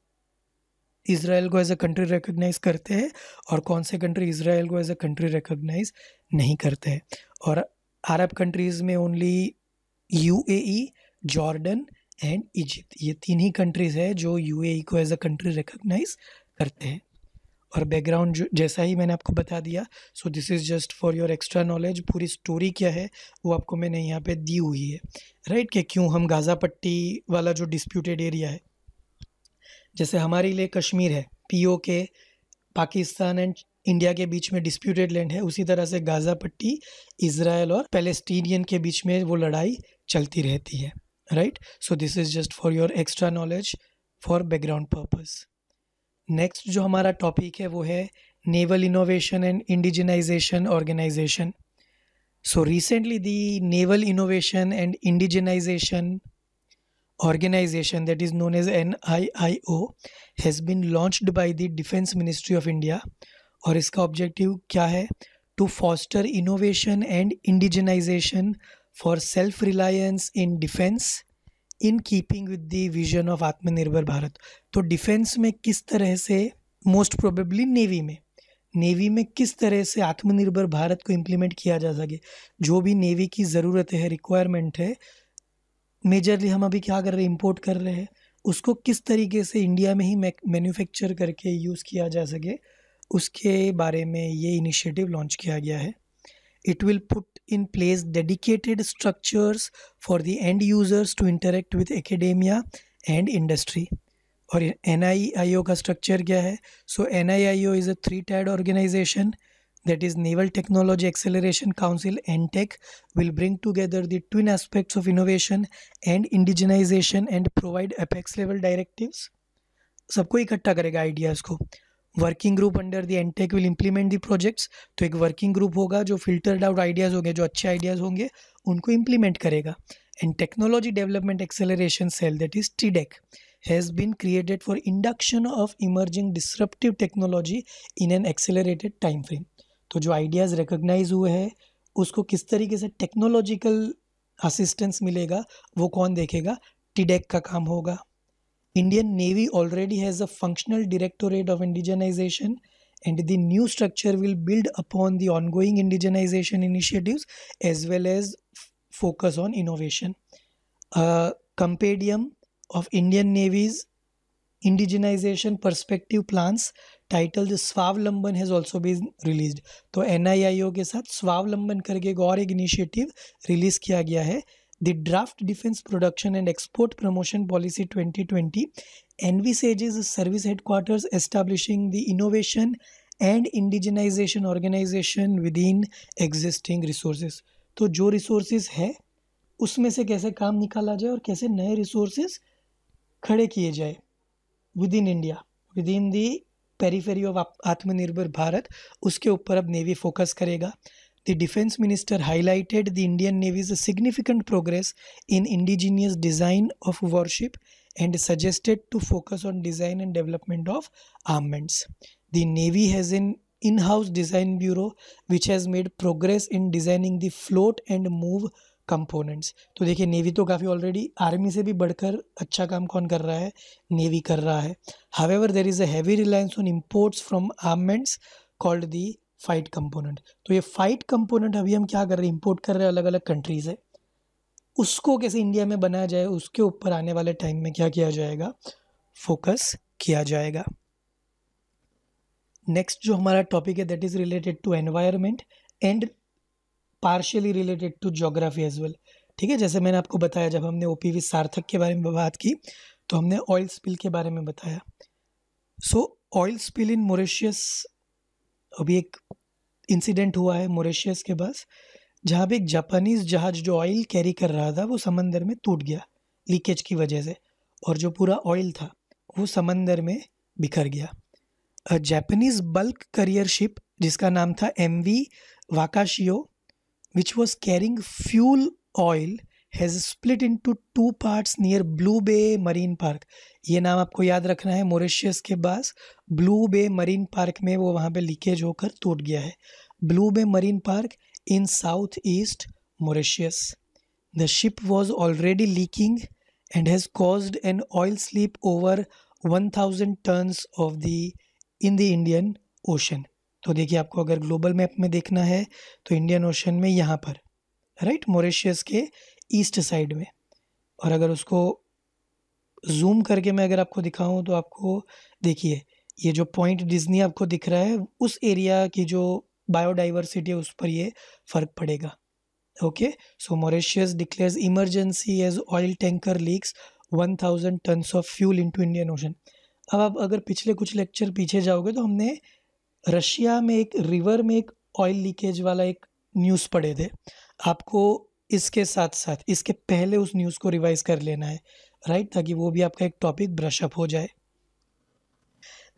इसराइल को एज अ कंट्री रिकोगनाइज़ करते हैं और कौन से कंट्री इसराइल को एज अ कंट्री रिकोगनाइज़ नहीं करते हैं और अरब कंट्रीज़ में only U A Jordan and Egypt ये तीन ही कंट्रीज़ है जो यू e को एज अ कंट्री रिकोगनाइज़ करते हैं और बैकग्राउंड जो जैसा ही मैंने आपको बता दिया so this is just for your extra knowledge पूरी स्टोरी क्या है वो आपको मैंने यहाँ पे दी हुई है राइट कि क्यों हम गाज़ा पट्टी वाला जो डिस्प्यूटेड एरिया है जैसे हमारे लिए कश्मीर है पी के पाकिस्तान एंड इंडिया के बीच में डिस्प्यूटेड लैंड है उसी तरह से गाज़ा पट्टी इसराइल और पैलेस्टीनियन के बीच में वो लड़ाई चलती रहती है right so this is just for your extra knowledge for background purpose next जो हमारा टॉपिक है वो है naval innovation and indigenisation organisation so recently the naval innovation and indigenisation organisation that is known as N I I O has been launched by the defence ministry of India और इसका objective क्या है to foster innovation and indigenisation for self reliance in defence in keeping with the vision of Atmanirbhar Bharat तो defence में किस तरह से most probably navy में नेवी में किस तरह से आत्मनिर्भर भारत को इम्प्लीमेंट किया जा सके जो भी नेवी की ज़रूरत है रिक्वायरमेंट है मेजरली हम अभी क्या कर रहे हैं इम्पोर्ट कर रहे हैं उसको किस तरीके से इंडिया में ही मैन्युफैक्चर करके यूज़ किया जा सके उसके बारे में ये इनिशिएटिव लॉन्च किया गया है It will put in place dedicated structures for the end users to interact with academia and industry. और एन का स्ट्रक्चर क्या है so N is a three tiered organisation that is Naval Technology Acceleration Council NTEC will bring together the twin aspects of innovation and indigenization and provide apex level directives सबको इकट्ठा करेगा ideas को working group under the NTAC will implement the projects तो एक working group होगा जो filtered out ideas होंगे जो अच्छे आइडियाज़ होंगे उनको इम्प्लीमेंट करेगा and technology development acceleration cell that is TDAC has been created for induction of emerging disruptive technology in an accelerated time frame तो जो आइडियाज़ रिकोगनाइज हुए हैं उसको किस तरीके से टेक्नोलॉजिकल असिस्टेंस मिलेगा वो कौन देखेगा टीडेक e का काम होगा Indian Navy already has a functional directorate of indigenization and the new structure will build upon the ongoing indigenization initiatives as well as focus on innovation. A compendium of Indian Navy's indigenization perspective plans titled Swavlamban has also been released. तो N के साथ स्वावलंबन करके एक और एक initiative release kiya gaya hai. The Draft Defense Production and Export Promotion Policy 2020 envisages service headquarters establishing the innovation and indigenization organization within existing resources. तो जो resources है उसमें से कैसे काम निकाला जाए और कैसे नए resources खड़े किए जाए within India within the periphery of Atmanirbhar Bharat उसके ऊपर अब नेवी फोकस करेगा the defense minister highlighted the Indian Navy's significant progress in indigenous design of warship and suggested to focus on design and development of armaments. The Navy has an in house design bureau which has made progress in designing the float and move components तो देखिए navy तो काफ़ी already army से भी बढ़कर अच्छा काम कौन कर रहा है नेवी कर रहा है however there is a heavy reliance on imports from armaments called the fight component तो ये फाइट कंपोनेंट अभी हम क्या कर रहे हैं इंपोर्ट कर रहे हैं अलग अलग कंट्रीज है उसको कैसे इंडिया में बनाया जाए उसके ऊपर आने वाले टाइम में क्या किया जाएगा फोकस किया जाएगा नेक्स्ट जो हमारा टॉपिक है that is related to environment and partially related to geography as well ठीक है जैसे मैंने आपको बताया जब हमने ओपीवी सार्थक के बारे में बात की तो हमने ऑयल स्पिल के बारे में बताया so oil spill in Mauritius अभी एक इंसिडेंट हुआ है मोरिशियस के पास जहाँ पे एक जापानीज जहाज जो ऑयल कैरी कर रहा था वो समंदर में टूट गया लीकेज की वजह से और जो पूरा ऑयल था वो समंदर में बिखर गया जापानीज बल्क करियर शिप जिसका नाम था M V Wakashio which was carrying fuel oil has split into two part near Blue Bay Marine Park ये नाम आपको याद रखना है मोरिशियस के पास ब्लू बे मरीन पार्क में वो वहाँ पे लीकेज होकर टूट गया है Blue Bay Marine Park in south east Mauritius the ship was already leaking and has caused an oil स्लीप over one thousand tonnes of the in the Indian Ocean तो देखिए आपको अगर ग्लोबल मैप में देखना है तो इंडियन ओशन में यहाँ पर राइट right? मोरिशियस के ईस्ट साइड में और अगर उसको जूम करके मैं अगर आपको दिखाऊं तो आपको देखिए ये जो पॉइंट डिज्नी आपको दिख रहा है उस एरिया की जो बायोडाइवर्सिटी है उस पर ये फ़र्क पड़ेगा okay so Mauritius declares emergency as oil tanker leaks one thousand tonnes of fuel into Indian Ocean अब आप अगर पिछले कुछ लेक्चर पीछे जाओगे तो हमने रशिया में एक रिवर में एक ऑयल लीकेज वाला एक न्यूज़ पढ़े थे आपको इसके साथ साथ इसके पहले उस न्यूज़ को रिवाइज कर लेना है राइट ताकि वो भी आपका एक टॉपिक ब्रशअप हो जाए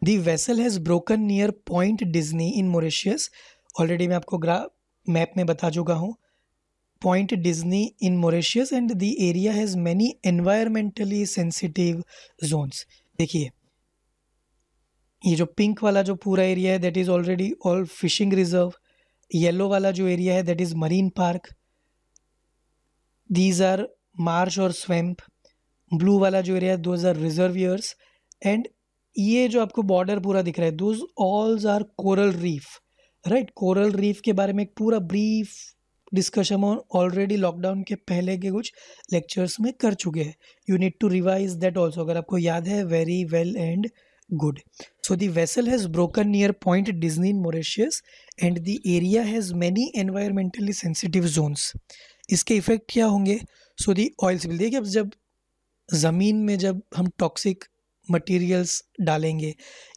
the vessel has broken near Pointe d'Esny in Mauritius already मैं आपको ग्रा मैप में बता चुका हूँ Pointe d'Esny in Mauritius and the area has many environmentally sensitive zones देखिए ये जो पिंक वाला जो पूरा एरिया है that is already all fishing reserve yellow वाला जो एरिया है that is marine park these are marsh और स्वैम्प ब्लू वाला जो एरिया है those are reserve areas and ये जो आपको बॉर्डर पूरा दिख रहा है those also are coral reef right coral reef के बारे में एक पूरा ब्रीफ डिस्कशन और ऑलरेडी लॉकडाउन के पहले के कुछ लेक्चर्स में कर चुके हैं you need to revise that also अगर आपको याद है very well and good so the vessel has broken near Pointe d'Esny in Mauritius and the area has many environmentally sensitive Jones इसके इफ़ेक्ट क्या होंगे सो दी ऑयल्स बिल देखिए अब जब ज़मीन में जब हम टॉक्सिक मटेरियल्स डालेंगे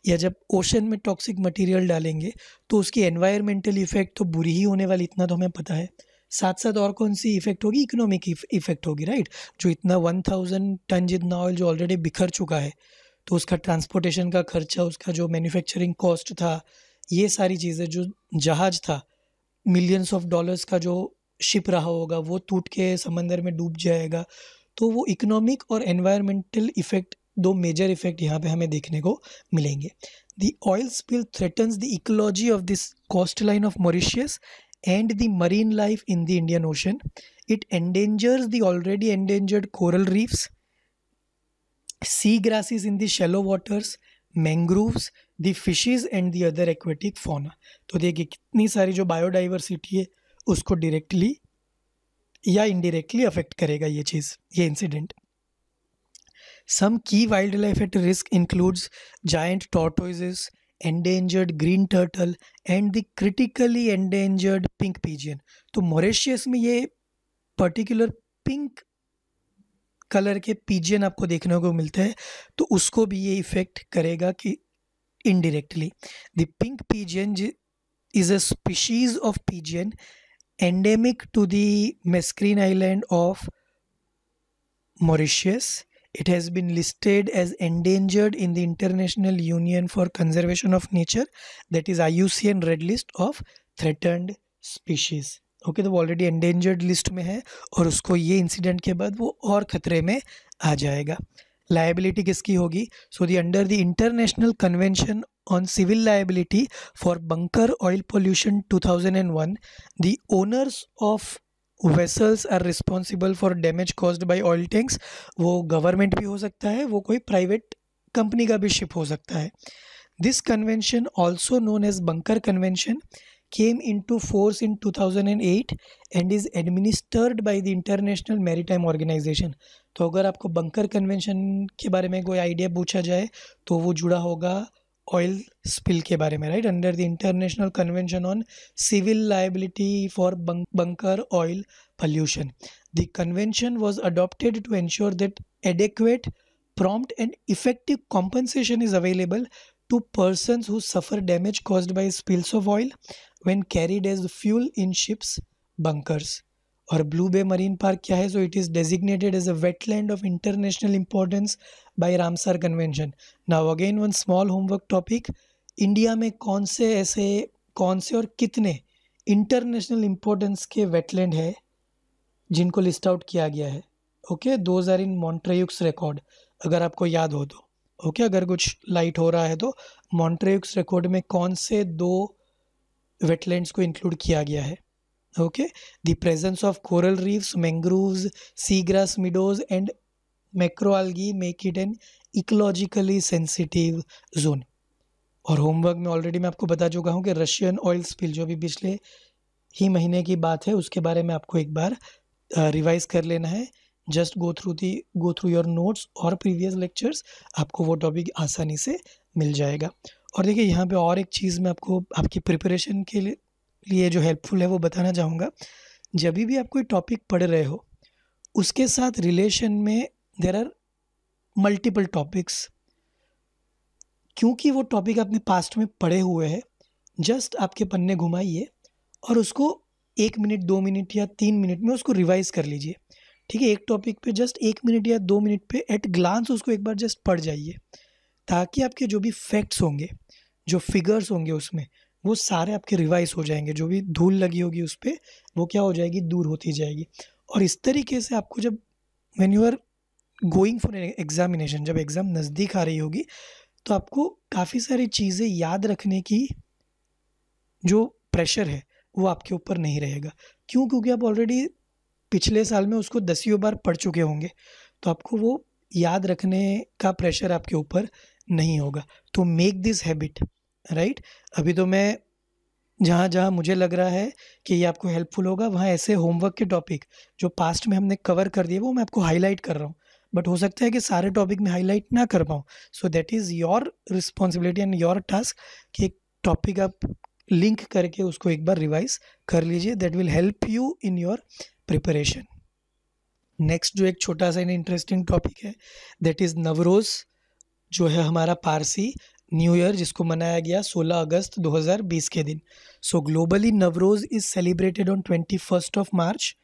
या जब ओशन में टॉक्सिक मटेरियल डालेंगे तो उसकी एनवायरमेंटल इफ़ेक्ट तो बुरी ही होने वाली इतना तो हमें पता है साथ साथ और कौन सी इफेक्ट होगी इकोनॉमिक इफेक्ट होगी राइट जो इतना वन थाउजेंड टन जितना ऑयल जो ऑलरेडी बिखर चुका है तो उसका ट्रांसपोर्टेशन का खर्चा उसका जो मैन्युफैक्चरिंग कॉस्ट था ये सारी चीज़ें जो जहाज था मिलियंस ऑफ डॉलर्स का जो शिप रहा होगा वो टूट के समंदर में डूब जाएगा तो वो इकोनॉमिक और एनवायरमेंटल इफेक्ट दो मेजर इफेक्ट यहाँ पे हमें देखने को मिलेंगे the oil spill threatens the ecology of this coastline of Mauritius and the marine life in the Indian Ocean it endangers the already endangered coral reefs sea grasses in the shallow waters mangroves the fishes and the other aquatic fauna तो देखिए कितनी सारी जो biodiversity है उसको directly या indirectly affect करेगा ये चीज़ ये incident some key wildlife at risk includes giant tortoises endangered green turtle and the critically endangered pink pigeon तो मॉरिशियस में ये पर्टिकुलर पिंक कलर के पीजियन आपको देखने को मिलते हैं तो उसको भी ये इफेक्ट करेगा कि indirectly the pink pigeon is a species of pigeon endemic to the Mascarene Island of Mauritius. It has been listed as endangered in the International Union for Conservation of Nature, that is IUCN Red List of Threatened Species. Okay okay, तो वो already endangered list में है और उसको ये incident के बाद वो और ख़तरे में आ जाएगा लाइबिलिटी किसकी होगी so the under the International Convention on Civil Liability for Bunker Oil Pollution 2001 one owners of vessels are responsible for damage cause by oil tanks वो गवर्नमेंट भी हो सकता है वो कोई प्राइवेट कंपनी का भी शिप हो सकता है this convention also known as bunker convention came into force in 2008 and is administered by the International Maritime Organization. तो अगर आपको बंकर कन्वेंशन के बारे में कोई आइडिया पूछा जाए तो वो जुड़ा होगा ऑयल स्पिल के बारे में right under the International Convention on Civil Liability for Bunker Oil Pollution the convention was adopted to ensure that adequate prompt and effective compensation is available to persons who suffer damage caused by spills of oil when carried as fuel in ships bunkers और Blue Bay Marine Park क्या है so it is designated as a wetland of international importance by Ramsar Convention now again one small homework topic India में कौन से ऐसे कौन से और कितने इंटरनेशनल इम्पोर्टेंस के वेटलैंड है जिनको लिस्ट आउट किया गया है okay those are in Montreux Record अगर आपको याद हो तो ओके okay, अगर कुछ लाइट हो रहा है तो मॉन्ट्रेयुक्स रिकॉर्ड में कौन से दो वेटलैंड्स को इंक्लूड किया गया है okay the presence of coral reefs mangroves sea grass meadows and macroalgae make it an ecologically sensitive zone और होमवर्क में ऑलरेडी मैं आपको बता चुका हूँ कि रशियन ऑयल स्पिल जो भी पिछले ही महीने की बात है उसके बारे में आपको एक बार रिवाइज कर लेना है just go through the go through your notes और प्रीवियस लेक्चर्स आपको वो टॉपिक आसानी से मिल जाएगा और देखिए यहाँ पे और एक चीज़ मैं आपको आपकी प्रिपरेशन के लिए जो हेल्पफुल है वो बताना चाहूँगा जब भी आप कोई टॉपिक पढ़ रहे हो उसके साथ रिलेशन में देर आर मल्टीपल टॉपिक्स क्योंकि वो टॉपिक आपने पास्ट में पढ़े हुए हैं जस्ट आपके पन्ने घुमाइए और उसको एक मिनट दो मिनट या तीन मिनट में उसको रिवाइज कर लीजिए ठीक है एक टॉपिक पे जस्ट एक मिनट या दो मिनट पे एट ग्लांस उसको एक बार जस्ट पढ़ जाइए ताकि आपके जो भी फैक्ट्स होंगे जो फिगर्स होंगे उसमें वो सारे आपके रिवाइज हो जाएंगे जो भी धूल लगी होगी उस पर वो क्या हो जाएगी दूर होती जाएगी और इस तरीके से आपको जब when you are going for examination जब एग्ज़ाम नज़दीक आ रही होगी तो आपको काफ़ी सारी चीज़ें याद रखने की जो प्रेशर है वो आपके ऊपर नहीं रहेगा क्यों क्योंकि आप ऑलरेडी पिछले साल में उसको दसियों बार पढ़ चुके होंगे तो आपको वो याद रखने का प्रेशर आपके ऊपर नहीं होगा तो मेक दिस हैबिट राइट अभी तो मैं जहाँ जहाँ मुझे लग रहा है कि ये आपको हेल्पफुल होगा वहाँ ऐसे होमवर्क के टॉपिक जो पास्ट में हमने कवर कर दिए वो मैं आपको हाईलाइट कर रहा हूँ बट हो सकता है कि सारे टॉपिक में हाईलाइट ना कर पाऊँ so that is your responsibility and your task कि एक टॉपिक आप लिंक करके उसको एक बार रिवाइज कर लीजिए that will help you in your preparation next जो एक छोटा सा इंटरेस्टिंग टॉपिक है दैट इज़ नवरोज़ जो है हमारा पारसी न्यू ईयर जिसको मनाया गया 16 अगस्त 2020 के दिन so globally Navroz is celebrated on twenty first of March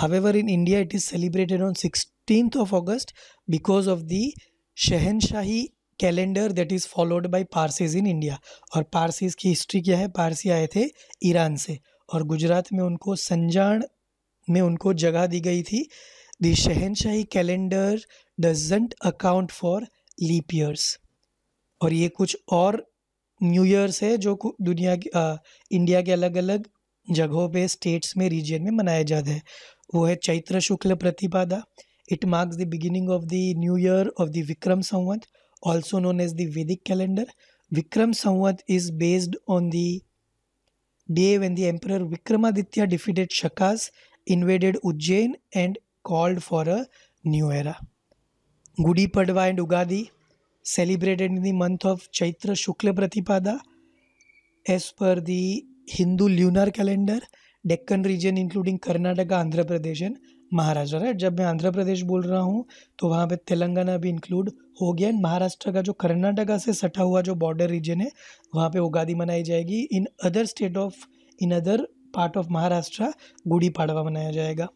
however in India it is celebrated on sixteen of August because of the Shahenshahi calendar that is followed by Parsis in India और पारसीज की history क्या है पारसी आए थे ईरान से और गुजरात में उनको संजान में उनको जगह दी गई थी the Shahenshahi calendar doesn't account for leap years और ये कुछ और न्यू ईयर्स है जो दुनिया आ, इंडिया के अलग अलग जगहों पे स्टेट्स में रीजन में मनाया जाता है वो है Chaitra Shukla Pratipada it marks the beginning of the new year of the Vikram Samvat also known as the Vedic calendar Vikram Samvat is based on the day when the emperor Vikramaditya defeated Shakas invaded Ujjain and called for a new era Gudi Padwa and Ugadi celebrated in the month of Chaitra Shukla Pratipada as per the Hindu lunar calendar Deccan region including Karnataka Andhra Pradesh and Maharashtra right जब मैं आंध्र प्रदेश बोल रहा हूँ तो वहाँ पे तेलंगाना भी include हो गया एंड महाराष्ट्र का जो कर्नाटका से सटा हुआ जो बॉर्डर रीजन है वहाँ पे उगादी मनाई जाएगी in other state of in other part of Maharashtra Gudi Padwa मनाया जाएगा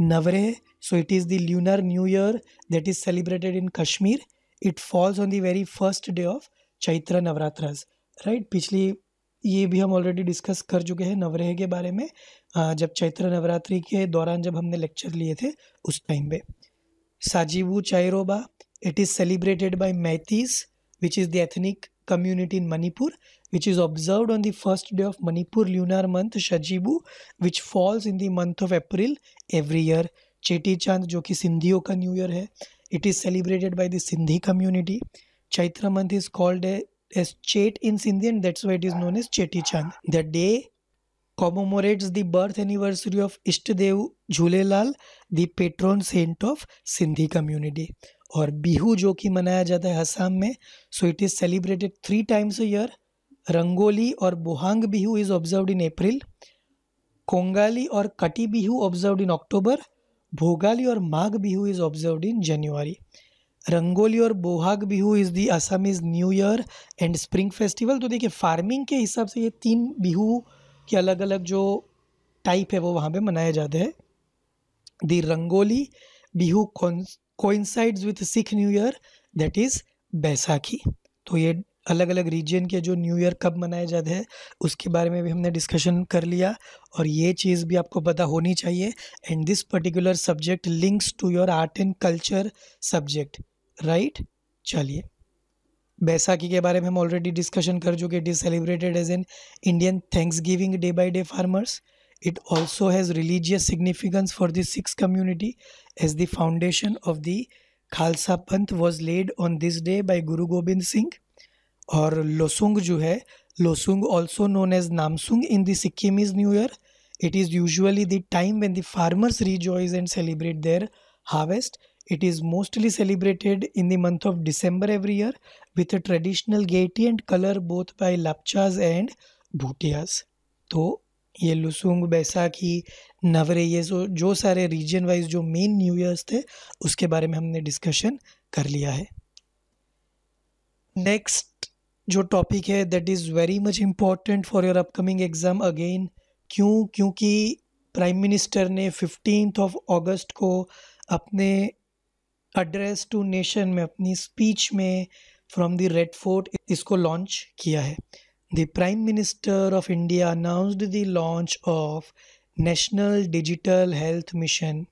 नवरे So it is the Lunar New Year that is celebrated in Kashmir. It falls on the very first day of Chaitra Navratras. Right? पिछली ये भी हम already discuss कर चुके हैं नवरेह के बारे में जब चैत्र नवरात्रि के दौरान जब हमने लेक्चर लिए थे उस टाइम पे Sajibu Cheiraoba it is celebrated by Meiteis which is the ethnic community in Manipur, which is observed on the first day of Manipur lunar month Shajibu, which falls in the month of April every year. Cheti Chand जो कि सिंधियों का new year है it is celebrated by the Sindhi community Chaitra month is called as Chet in Sindhi and that's why it is known as Cheti Chand. The day commemorates the birth anniversary of Ishtadev Jhulelal, the patron saint of Sindhi community. और बिहू जो कि मनाया जाता है असम में so it is celebrated three times a year Rongali और Bohag Bihu is observe in April Kongali और Kati Bihu observe in October Bhogali और Magh Bihu is observe in January Rongali और Bohag Bihu is the Assam is new year and spring festival तो देखिए फार्मिंग के हिसाब से ये तीन बिहू के अलग अलग जो टाइप है वो वहाँ पे मनाए जाते हैं the Rongali Bihu coincides with Sikh new year that is Baisakhi तो ये अलग अलग रीजन के जो न्यू ईयर कब मनाए जाते हैं उसके बारे में भी हमने डिस्कशन कर लिया और ये चीज़ भी आपको पता होनी चाहिए and this particular subject links to your art and culture subject right चलिए बैसाखी के बारे में हम ऑलरेडी डिस्कशन कर चुके it is celebrated as an Indian thanksgiving day by the farmers it also has religious significance for the Sikh community as the foundation of the Khalsa Panth was laid on this day by Guru Gobind Singh और लोसुंग जो है Losoong also known as Namsoong in the Sikkim is new year it is usually the time when the farmers rejoice and celebrate their harvest it is mostly celebrated in the month of December every year with traditional gaiety and colour both by Lepchas and Bhutias तो ये लुसुंग बैसाखी नवरे ये जो जो सारे region wise जो main new years थे उसके बारे में हमने डिस्कशन कर लिया है नेक्स्ट जो टॉपिक है that is very much important for your upcoming exam again क्यों क्योंकि प्राइम मिनिस्टर ने फिफ्टीन ऑफ ऑगस्ट को अपने एड्रेस टू नेशन में अपनी स्पीच में फ्रॉम द रेड फोर्ट इसको लॉन्च किया है the prime minister of India announced the launch of national digital health mission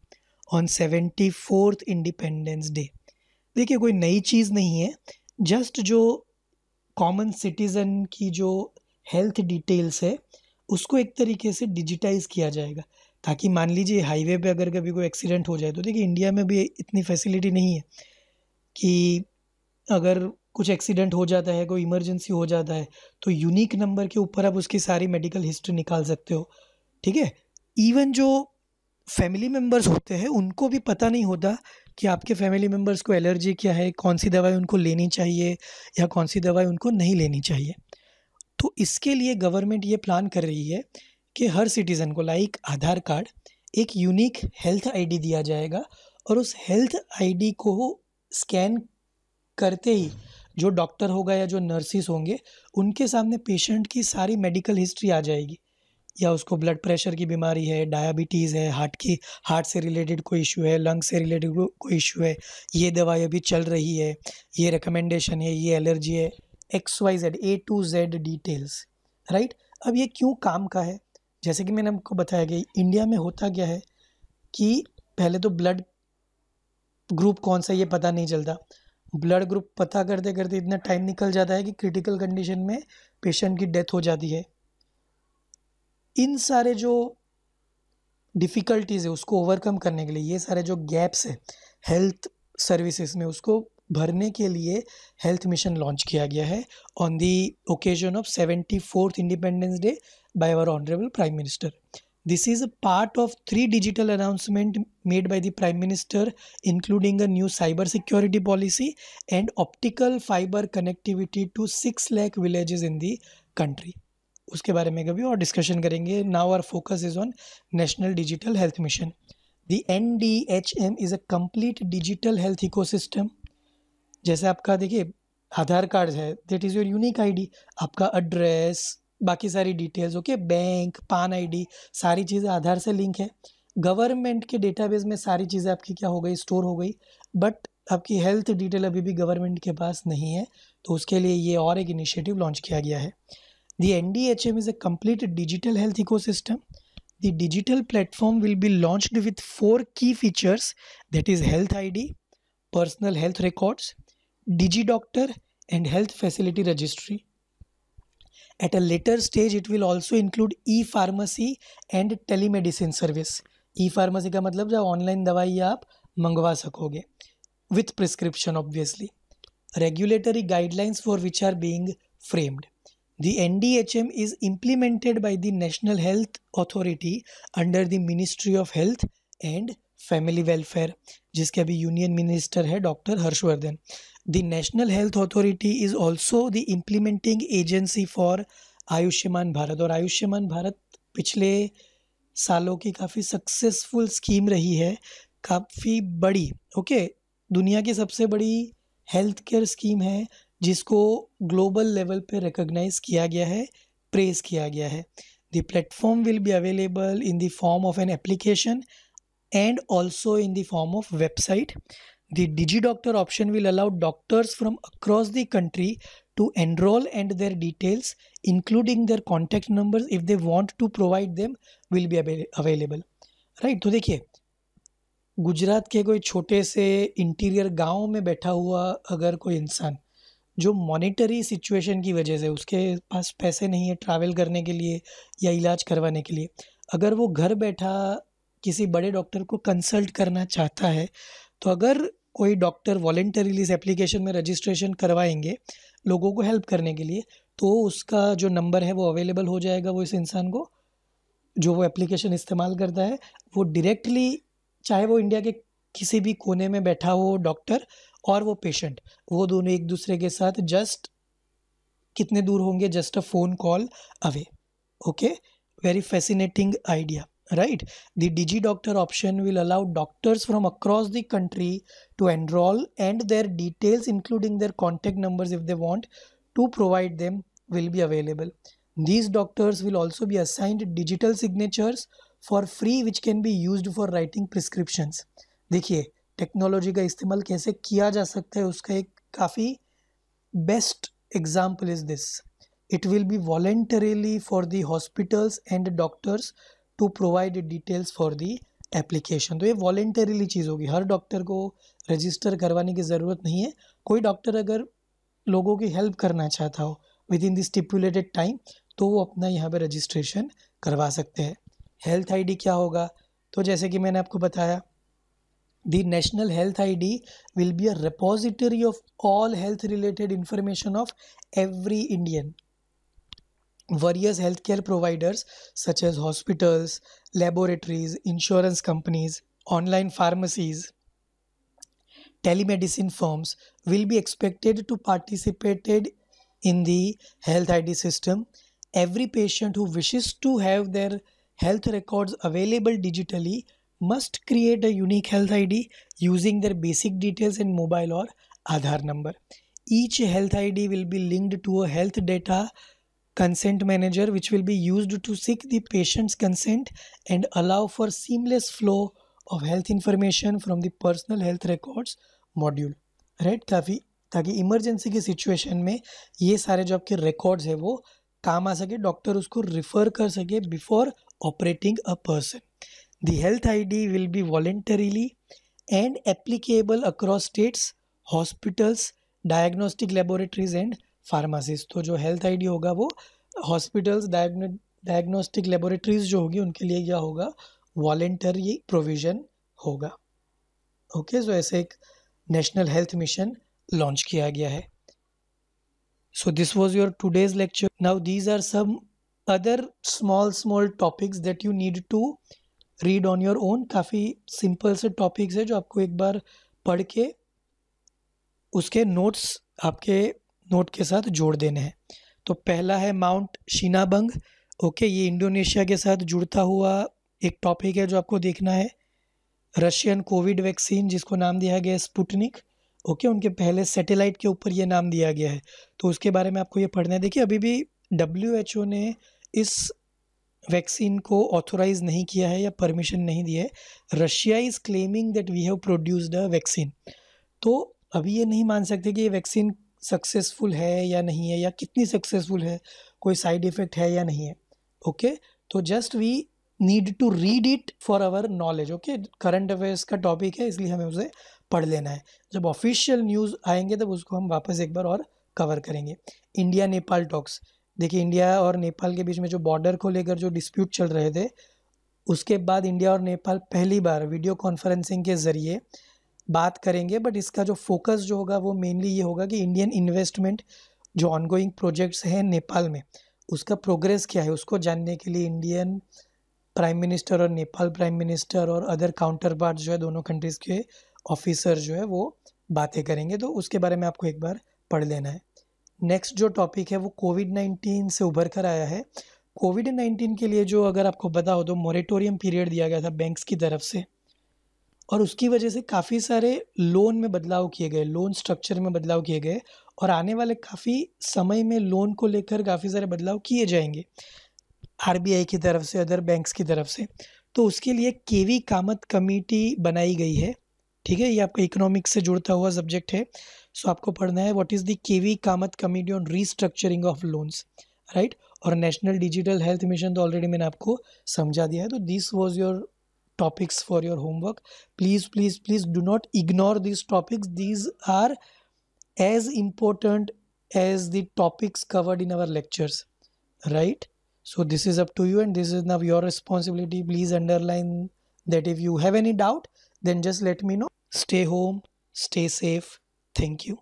on seventy fourth independence day देखिए कोई नई चीज़ नहीं है जस्ट जो कॉमन सिटीज़न की जो हेल्थ डिटेल्स है उसको एक तरीके से डिजिटाइज किया जाएगा ताकि मान लीजिए हाईवे पे अगर कभी कोई एक्सीडेंट हो जाए तो देखिए इंडिया में भी इतनी फैसिलिटी नहीं है कि अगर कुछ एक्सीडेंट हो जाता है कोई इमरजेंसी हो जाता है तो यूनिक नंबर के ऊपर आप उसकी सारी मेडिकल हिस्ट्री निकाल सकते हो ठीक है इवन जो फैमिली मेम्बर्स होते हैं उनको भी पता नहीं होता कि आपके फैमिली मेम्बर्स को एलर्जी क्या है कौन सी दवाई उनको लेनी चाहिए या कौन सी दवाई उनको नहीं लेनी चाहिए तो इसके लिए गवर्नमेंट ये प्लान कर रही है कि हर सिटीज़न को लाइक आधार कार्ड एक यूनिक हेल्थ आईडी दिया जाएगा और उस हेल्थ आईडी को स्कैन करते ही जो डॉक्टर होगा या जो नर्सिस होंगे उनके सामने पेशेंट की सारी मेडिकल हिस्ट्री आ जाएगी या उसको ब्लड प्रेशर की बीमारी है डायबिटीज़ है हार्ट की हार्ट से रिलेटेड कोई इशू है लंग से रिलेटेड कोई इशू है ये दवाई अभी चल रही है ये रिकमेंडेशन है ये एलर्जी है X Y Z A to Z details right अब ये क्यों काम का है जैसे कि मैंने आपको बताया कि इंडिया में होता क्या है कि पहले तो ब्लड ग्रुप कौन सा ये पता नहीं चलता ब्लड ग्रुप पता करते करते इतना टाइम निकल जाता है कि क्रिटिकल कंडीशन में पेशेंट की डेथ हो जाती है इन सारे जो डिफ़िकल्टीज़ है उसको ओवरकम करने के लिए ये सारे जो गैप्स है हेल्थ सर्विसेज में उसको भरने के लिए हेल्थ मिशन लॉन्च किया गया है on the occasion of seventy fourth independence day by our honourable prime minister this is a part of three digital announcement made by the prime minister including a new cyber security policy and optical fibre connectivity to six lakh villages in the country उसके बारे में कभी और discussion करेंगे now our focus is on national digital health mission the N D H M is a complete digital health system जैसे आपका देखिए Aadhaar card है that is your unique ID आपका एड्रेस बाकी सारी details okay bank PAN ID सारी चीज़ें आधार से लिंक है गवर्नमेंट के डेटाबेस में सारी चीज़ें आपकी क्या हो गई स्टोर हो गई बट आपकी हेल्थ डिटेल अभी भी गवर्नमेंट के पास नहीं है तो उसके लिए ये और एक इनिशिएटिव लॉन्च किया गया है The NDHM is a complete digital health ecosystem. The digital platform will be launched with four key features that is health ID, personal health records, DigiDoctor and health facility registry. At a later stage it will also include e-pharmacy and telemedicine service. E-pharmacy का मतलब जब online दवाई आप मंगवा सकोगे with prescription obviously. Regulatory guidelines for which are being framed. The NDHM is implemented by the National Health Authority under the Ministry of Health and family welfare जिसके अभी union minister है doctor Harshvardhan the national health authority is also the implementing agency for Ayushman Bharat और आयुष्मान भारत पिछले सालों की काफ़ी successful scheme रही है काफ़ी बड़ी ओके okay, दुनिया की सबसे बड़ी हेल्थ केयर स्कीम है जिसको ग्लोबल लेवल पे रिकॉग्नाइज किया गया है प्रेस किया गया है the platform will be available in the form of an application and also in the form of website. The DigiDoctor option will allow doctors from across the country to enroll and their details, including their contact numbers if they want to provide them, will be available. Right तो देखिए गुजरात के कोई छोटे से interior गांव में बैठा हुआ अगर कोई इंसान जो मॉनेटरी सिचुएशन की वजह से उसके पास पैसे नहीं है ट्रैवल करने के लिए या इलाज करवाने के लिए अगर वो घर बैठा किसी बड़े डॉक्टर को कंसल्ट करना चाहता है तो अगर कोई डॉक्टर वॉलेंटरीली इस एप्लीकेशन में रजिस्ट्रेशन करवाएंगे लोगों को हेल्प करने के लिए तो उसका जो नंबर है वो अवेलेबल हो जाएगा वो इस इंसान को जो वो एप्लीकेशन इस्तेमाल करता है वो डायरेक्टली चाहे वो इंडिया के किसी भी कोने में बैठा हो डॉक्टर और वो पेशेंट वो दोनों एक दूसरे के साथ जस्ट कितने दूर होंगे just a phone call away okay very fascinating idea right the digi doctor option will allow doctors from across the country to enrol and their details including their contact numbers if they want to provide them will be available these doctors will also be assigned digital signatures for free which can be use for writing prescriptions देखिए technology का इस्तेमाल कैसे किया जा सकता है उसका एक काफ़ी best example is this it will be voluntarily for the hospitals and doctors to provide details for the application तो ये वॉलेंटरीली चीज़ होगी हर डॉक्टर को रजिस्टर करवाने की ज़रूरत नहीं है कोई डॉक्टर अगर लोगों की हेल्प करना चाहता हो within this stipulated time तो वो अपना यहाँ पर रजिस्ट्रेशन करवा सकते हैं हेल्थ डी क्या होगा तो जैसे कि मैंने आपको बताया The National Health ID will be a repository of all health related information of every Indian. Various healthcare providers such as hospitals, laboratories, insurance companies, online pharmacies, telemedicine firms will be expected to participate in the health ID system. Every patient who wishes to have their health records available digitally must create a unique health ID using their basic details in mobile or Aadhaar number. Each health ID will be linked to a health data consent manager which will be used to seek the patient's consent and allow for seamless flow of health information from the personal health records module. Right, काफ़ी ताकि emergency की situation में ये सारे जो आपके records है वो काम आ सके डॉक्टर उसको रिफ़र कर सके before operating a person The health ID will be voluntarily and applicable across states, hospitals, diagnostic laboratories and pharmacies तो जो हेल्थ आईडी होगा वो हॉस्पिटल्स डायग्नोस्टिक लेबोरेटरीज जो होगी उनके लिए क्या होगा वॉलेंटरी प्रोविजन होगा ओके okay, सो so ऐसे एक नेशनल हेल्थ मिशन लॉन्च किया गया है so this was your today's lecture now these are some other small small topics that you need to read on your own काफ़ी simple से topics है जो आपको एक बार पढ़ के उसके नोट्स आपके नोट के साथ जोड़ देने हैं तो पहला है माउंट शीनाबंग ओके ये इंडोनेशिया के साथ जुड़ता हुआ एक टॉपिक है जो आपको देखना है रशियन कोविड वैक्सीन जिसको नाम दिया गया है स्पुटनिक ओके उनके पहले सैटेलाइट के ऊपर ये नाम दिया गया है तो उसके बारे में आपको ये पढ़ना है देखिए अभी भी डब्ल्यू ने इस वैक्सीन को ऑथोराइज नहीं किया है या परमिशन नहीं दिया है Russia is claiming that we have produced a vaccine तो अभी ये नहीं मान सकते कि ये वैक्सीन सक्सेसफुल है या नहीं है या कितनी सक्सेसफुल है कोई साइड इफ़ेक्ट है या नहीं है ओके okay? तो just we need to read it for our knowledge okay current affairs का टॉपिक है इसलिए हमें उसे पढ़ लेना है जब ऑफिशियल न्यूज़ आएंगे तब उसको हम वापस एक बार और कवर करेंगे इंडिया नेपाल टॉक्स देखिए इंडिया और नेपाल के बीच में जो बॉर्डर को लेकर जो डिस्प्यूट चल रहे थे उसके बाद इंडिया और नेपाल पहली बार वीडियो कॉन्फ्रेंसिंग के ज़रिए बात करेंगे बट इसका जो फोकस जो होगा वो मेनली ये होगा कि इंडियन इन्वेस्टमेंट जो ऑनगोइंग प्रोजेक्ट्स हैं नेपाल में उसका प्रोग्रेस क्या है उसको जानने के लिए इंडियन प्राइम मिनिस्टर और नेपाल प्राइम मिनिस्टर और अदर काउंटर पार्ट जो है दोनों कंट्रीज़ के ऑफिसर जो है वो बातें करेंगे तो उसके बारे में आपको एक बार पढ़ लेना है नेक्स्ट जो टॉपिक है वो कोविड नाइन्टीन से उभर कर आया है कोविड नाइन्टीन के लिए जो अगर आपको पता हो तो मॉरेटोरियम पीरियड दिया गया था बैंक्स की तरफ से और उसकी वजह से काफ़ी सारे लोन में बदलाव किए गए लोन स्ट्रक्चर में बदलाव किए गए और आने वाले काफ़ी समय में लोन को लेकर काफ़ी सारे बदलाव किए जाएंगे आर की तरफ से अदर बैंक्स की तरफ से तो उसके लिए केवी कामत कमेटी बनाई गई है ठीक है ये आपका इकोनॉमिक्स से जुड़ता हुआ सब्जेक्ट है सो आपको पढ़ना है what is the K V Kamath committee on restructuring of loans right और नेशनल डिजिटल हेल्थ मिशन तो ऑलरेडी मैंने आपको समझा दिया है तो this was your topics for your homework please please please do not ignore this topics these are as important as the topics covered in our lectures right so this is up to you and this is now your responsibility please underline that if you have any doubt then just let me know stay home stay safe Thank you.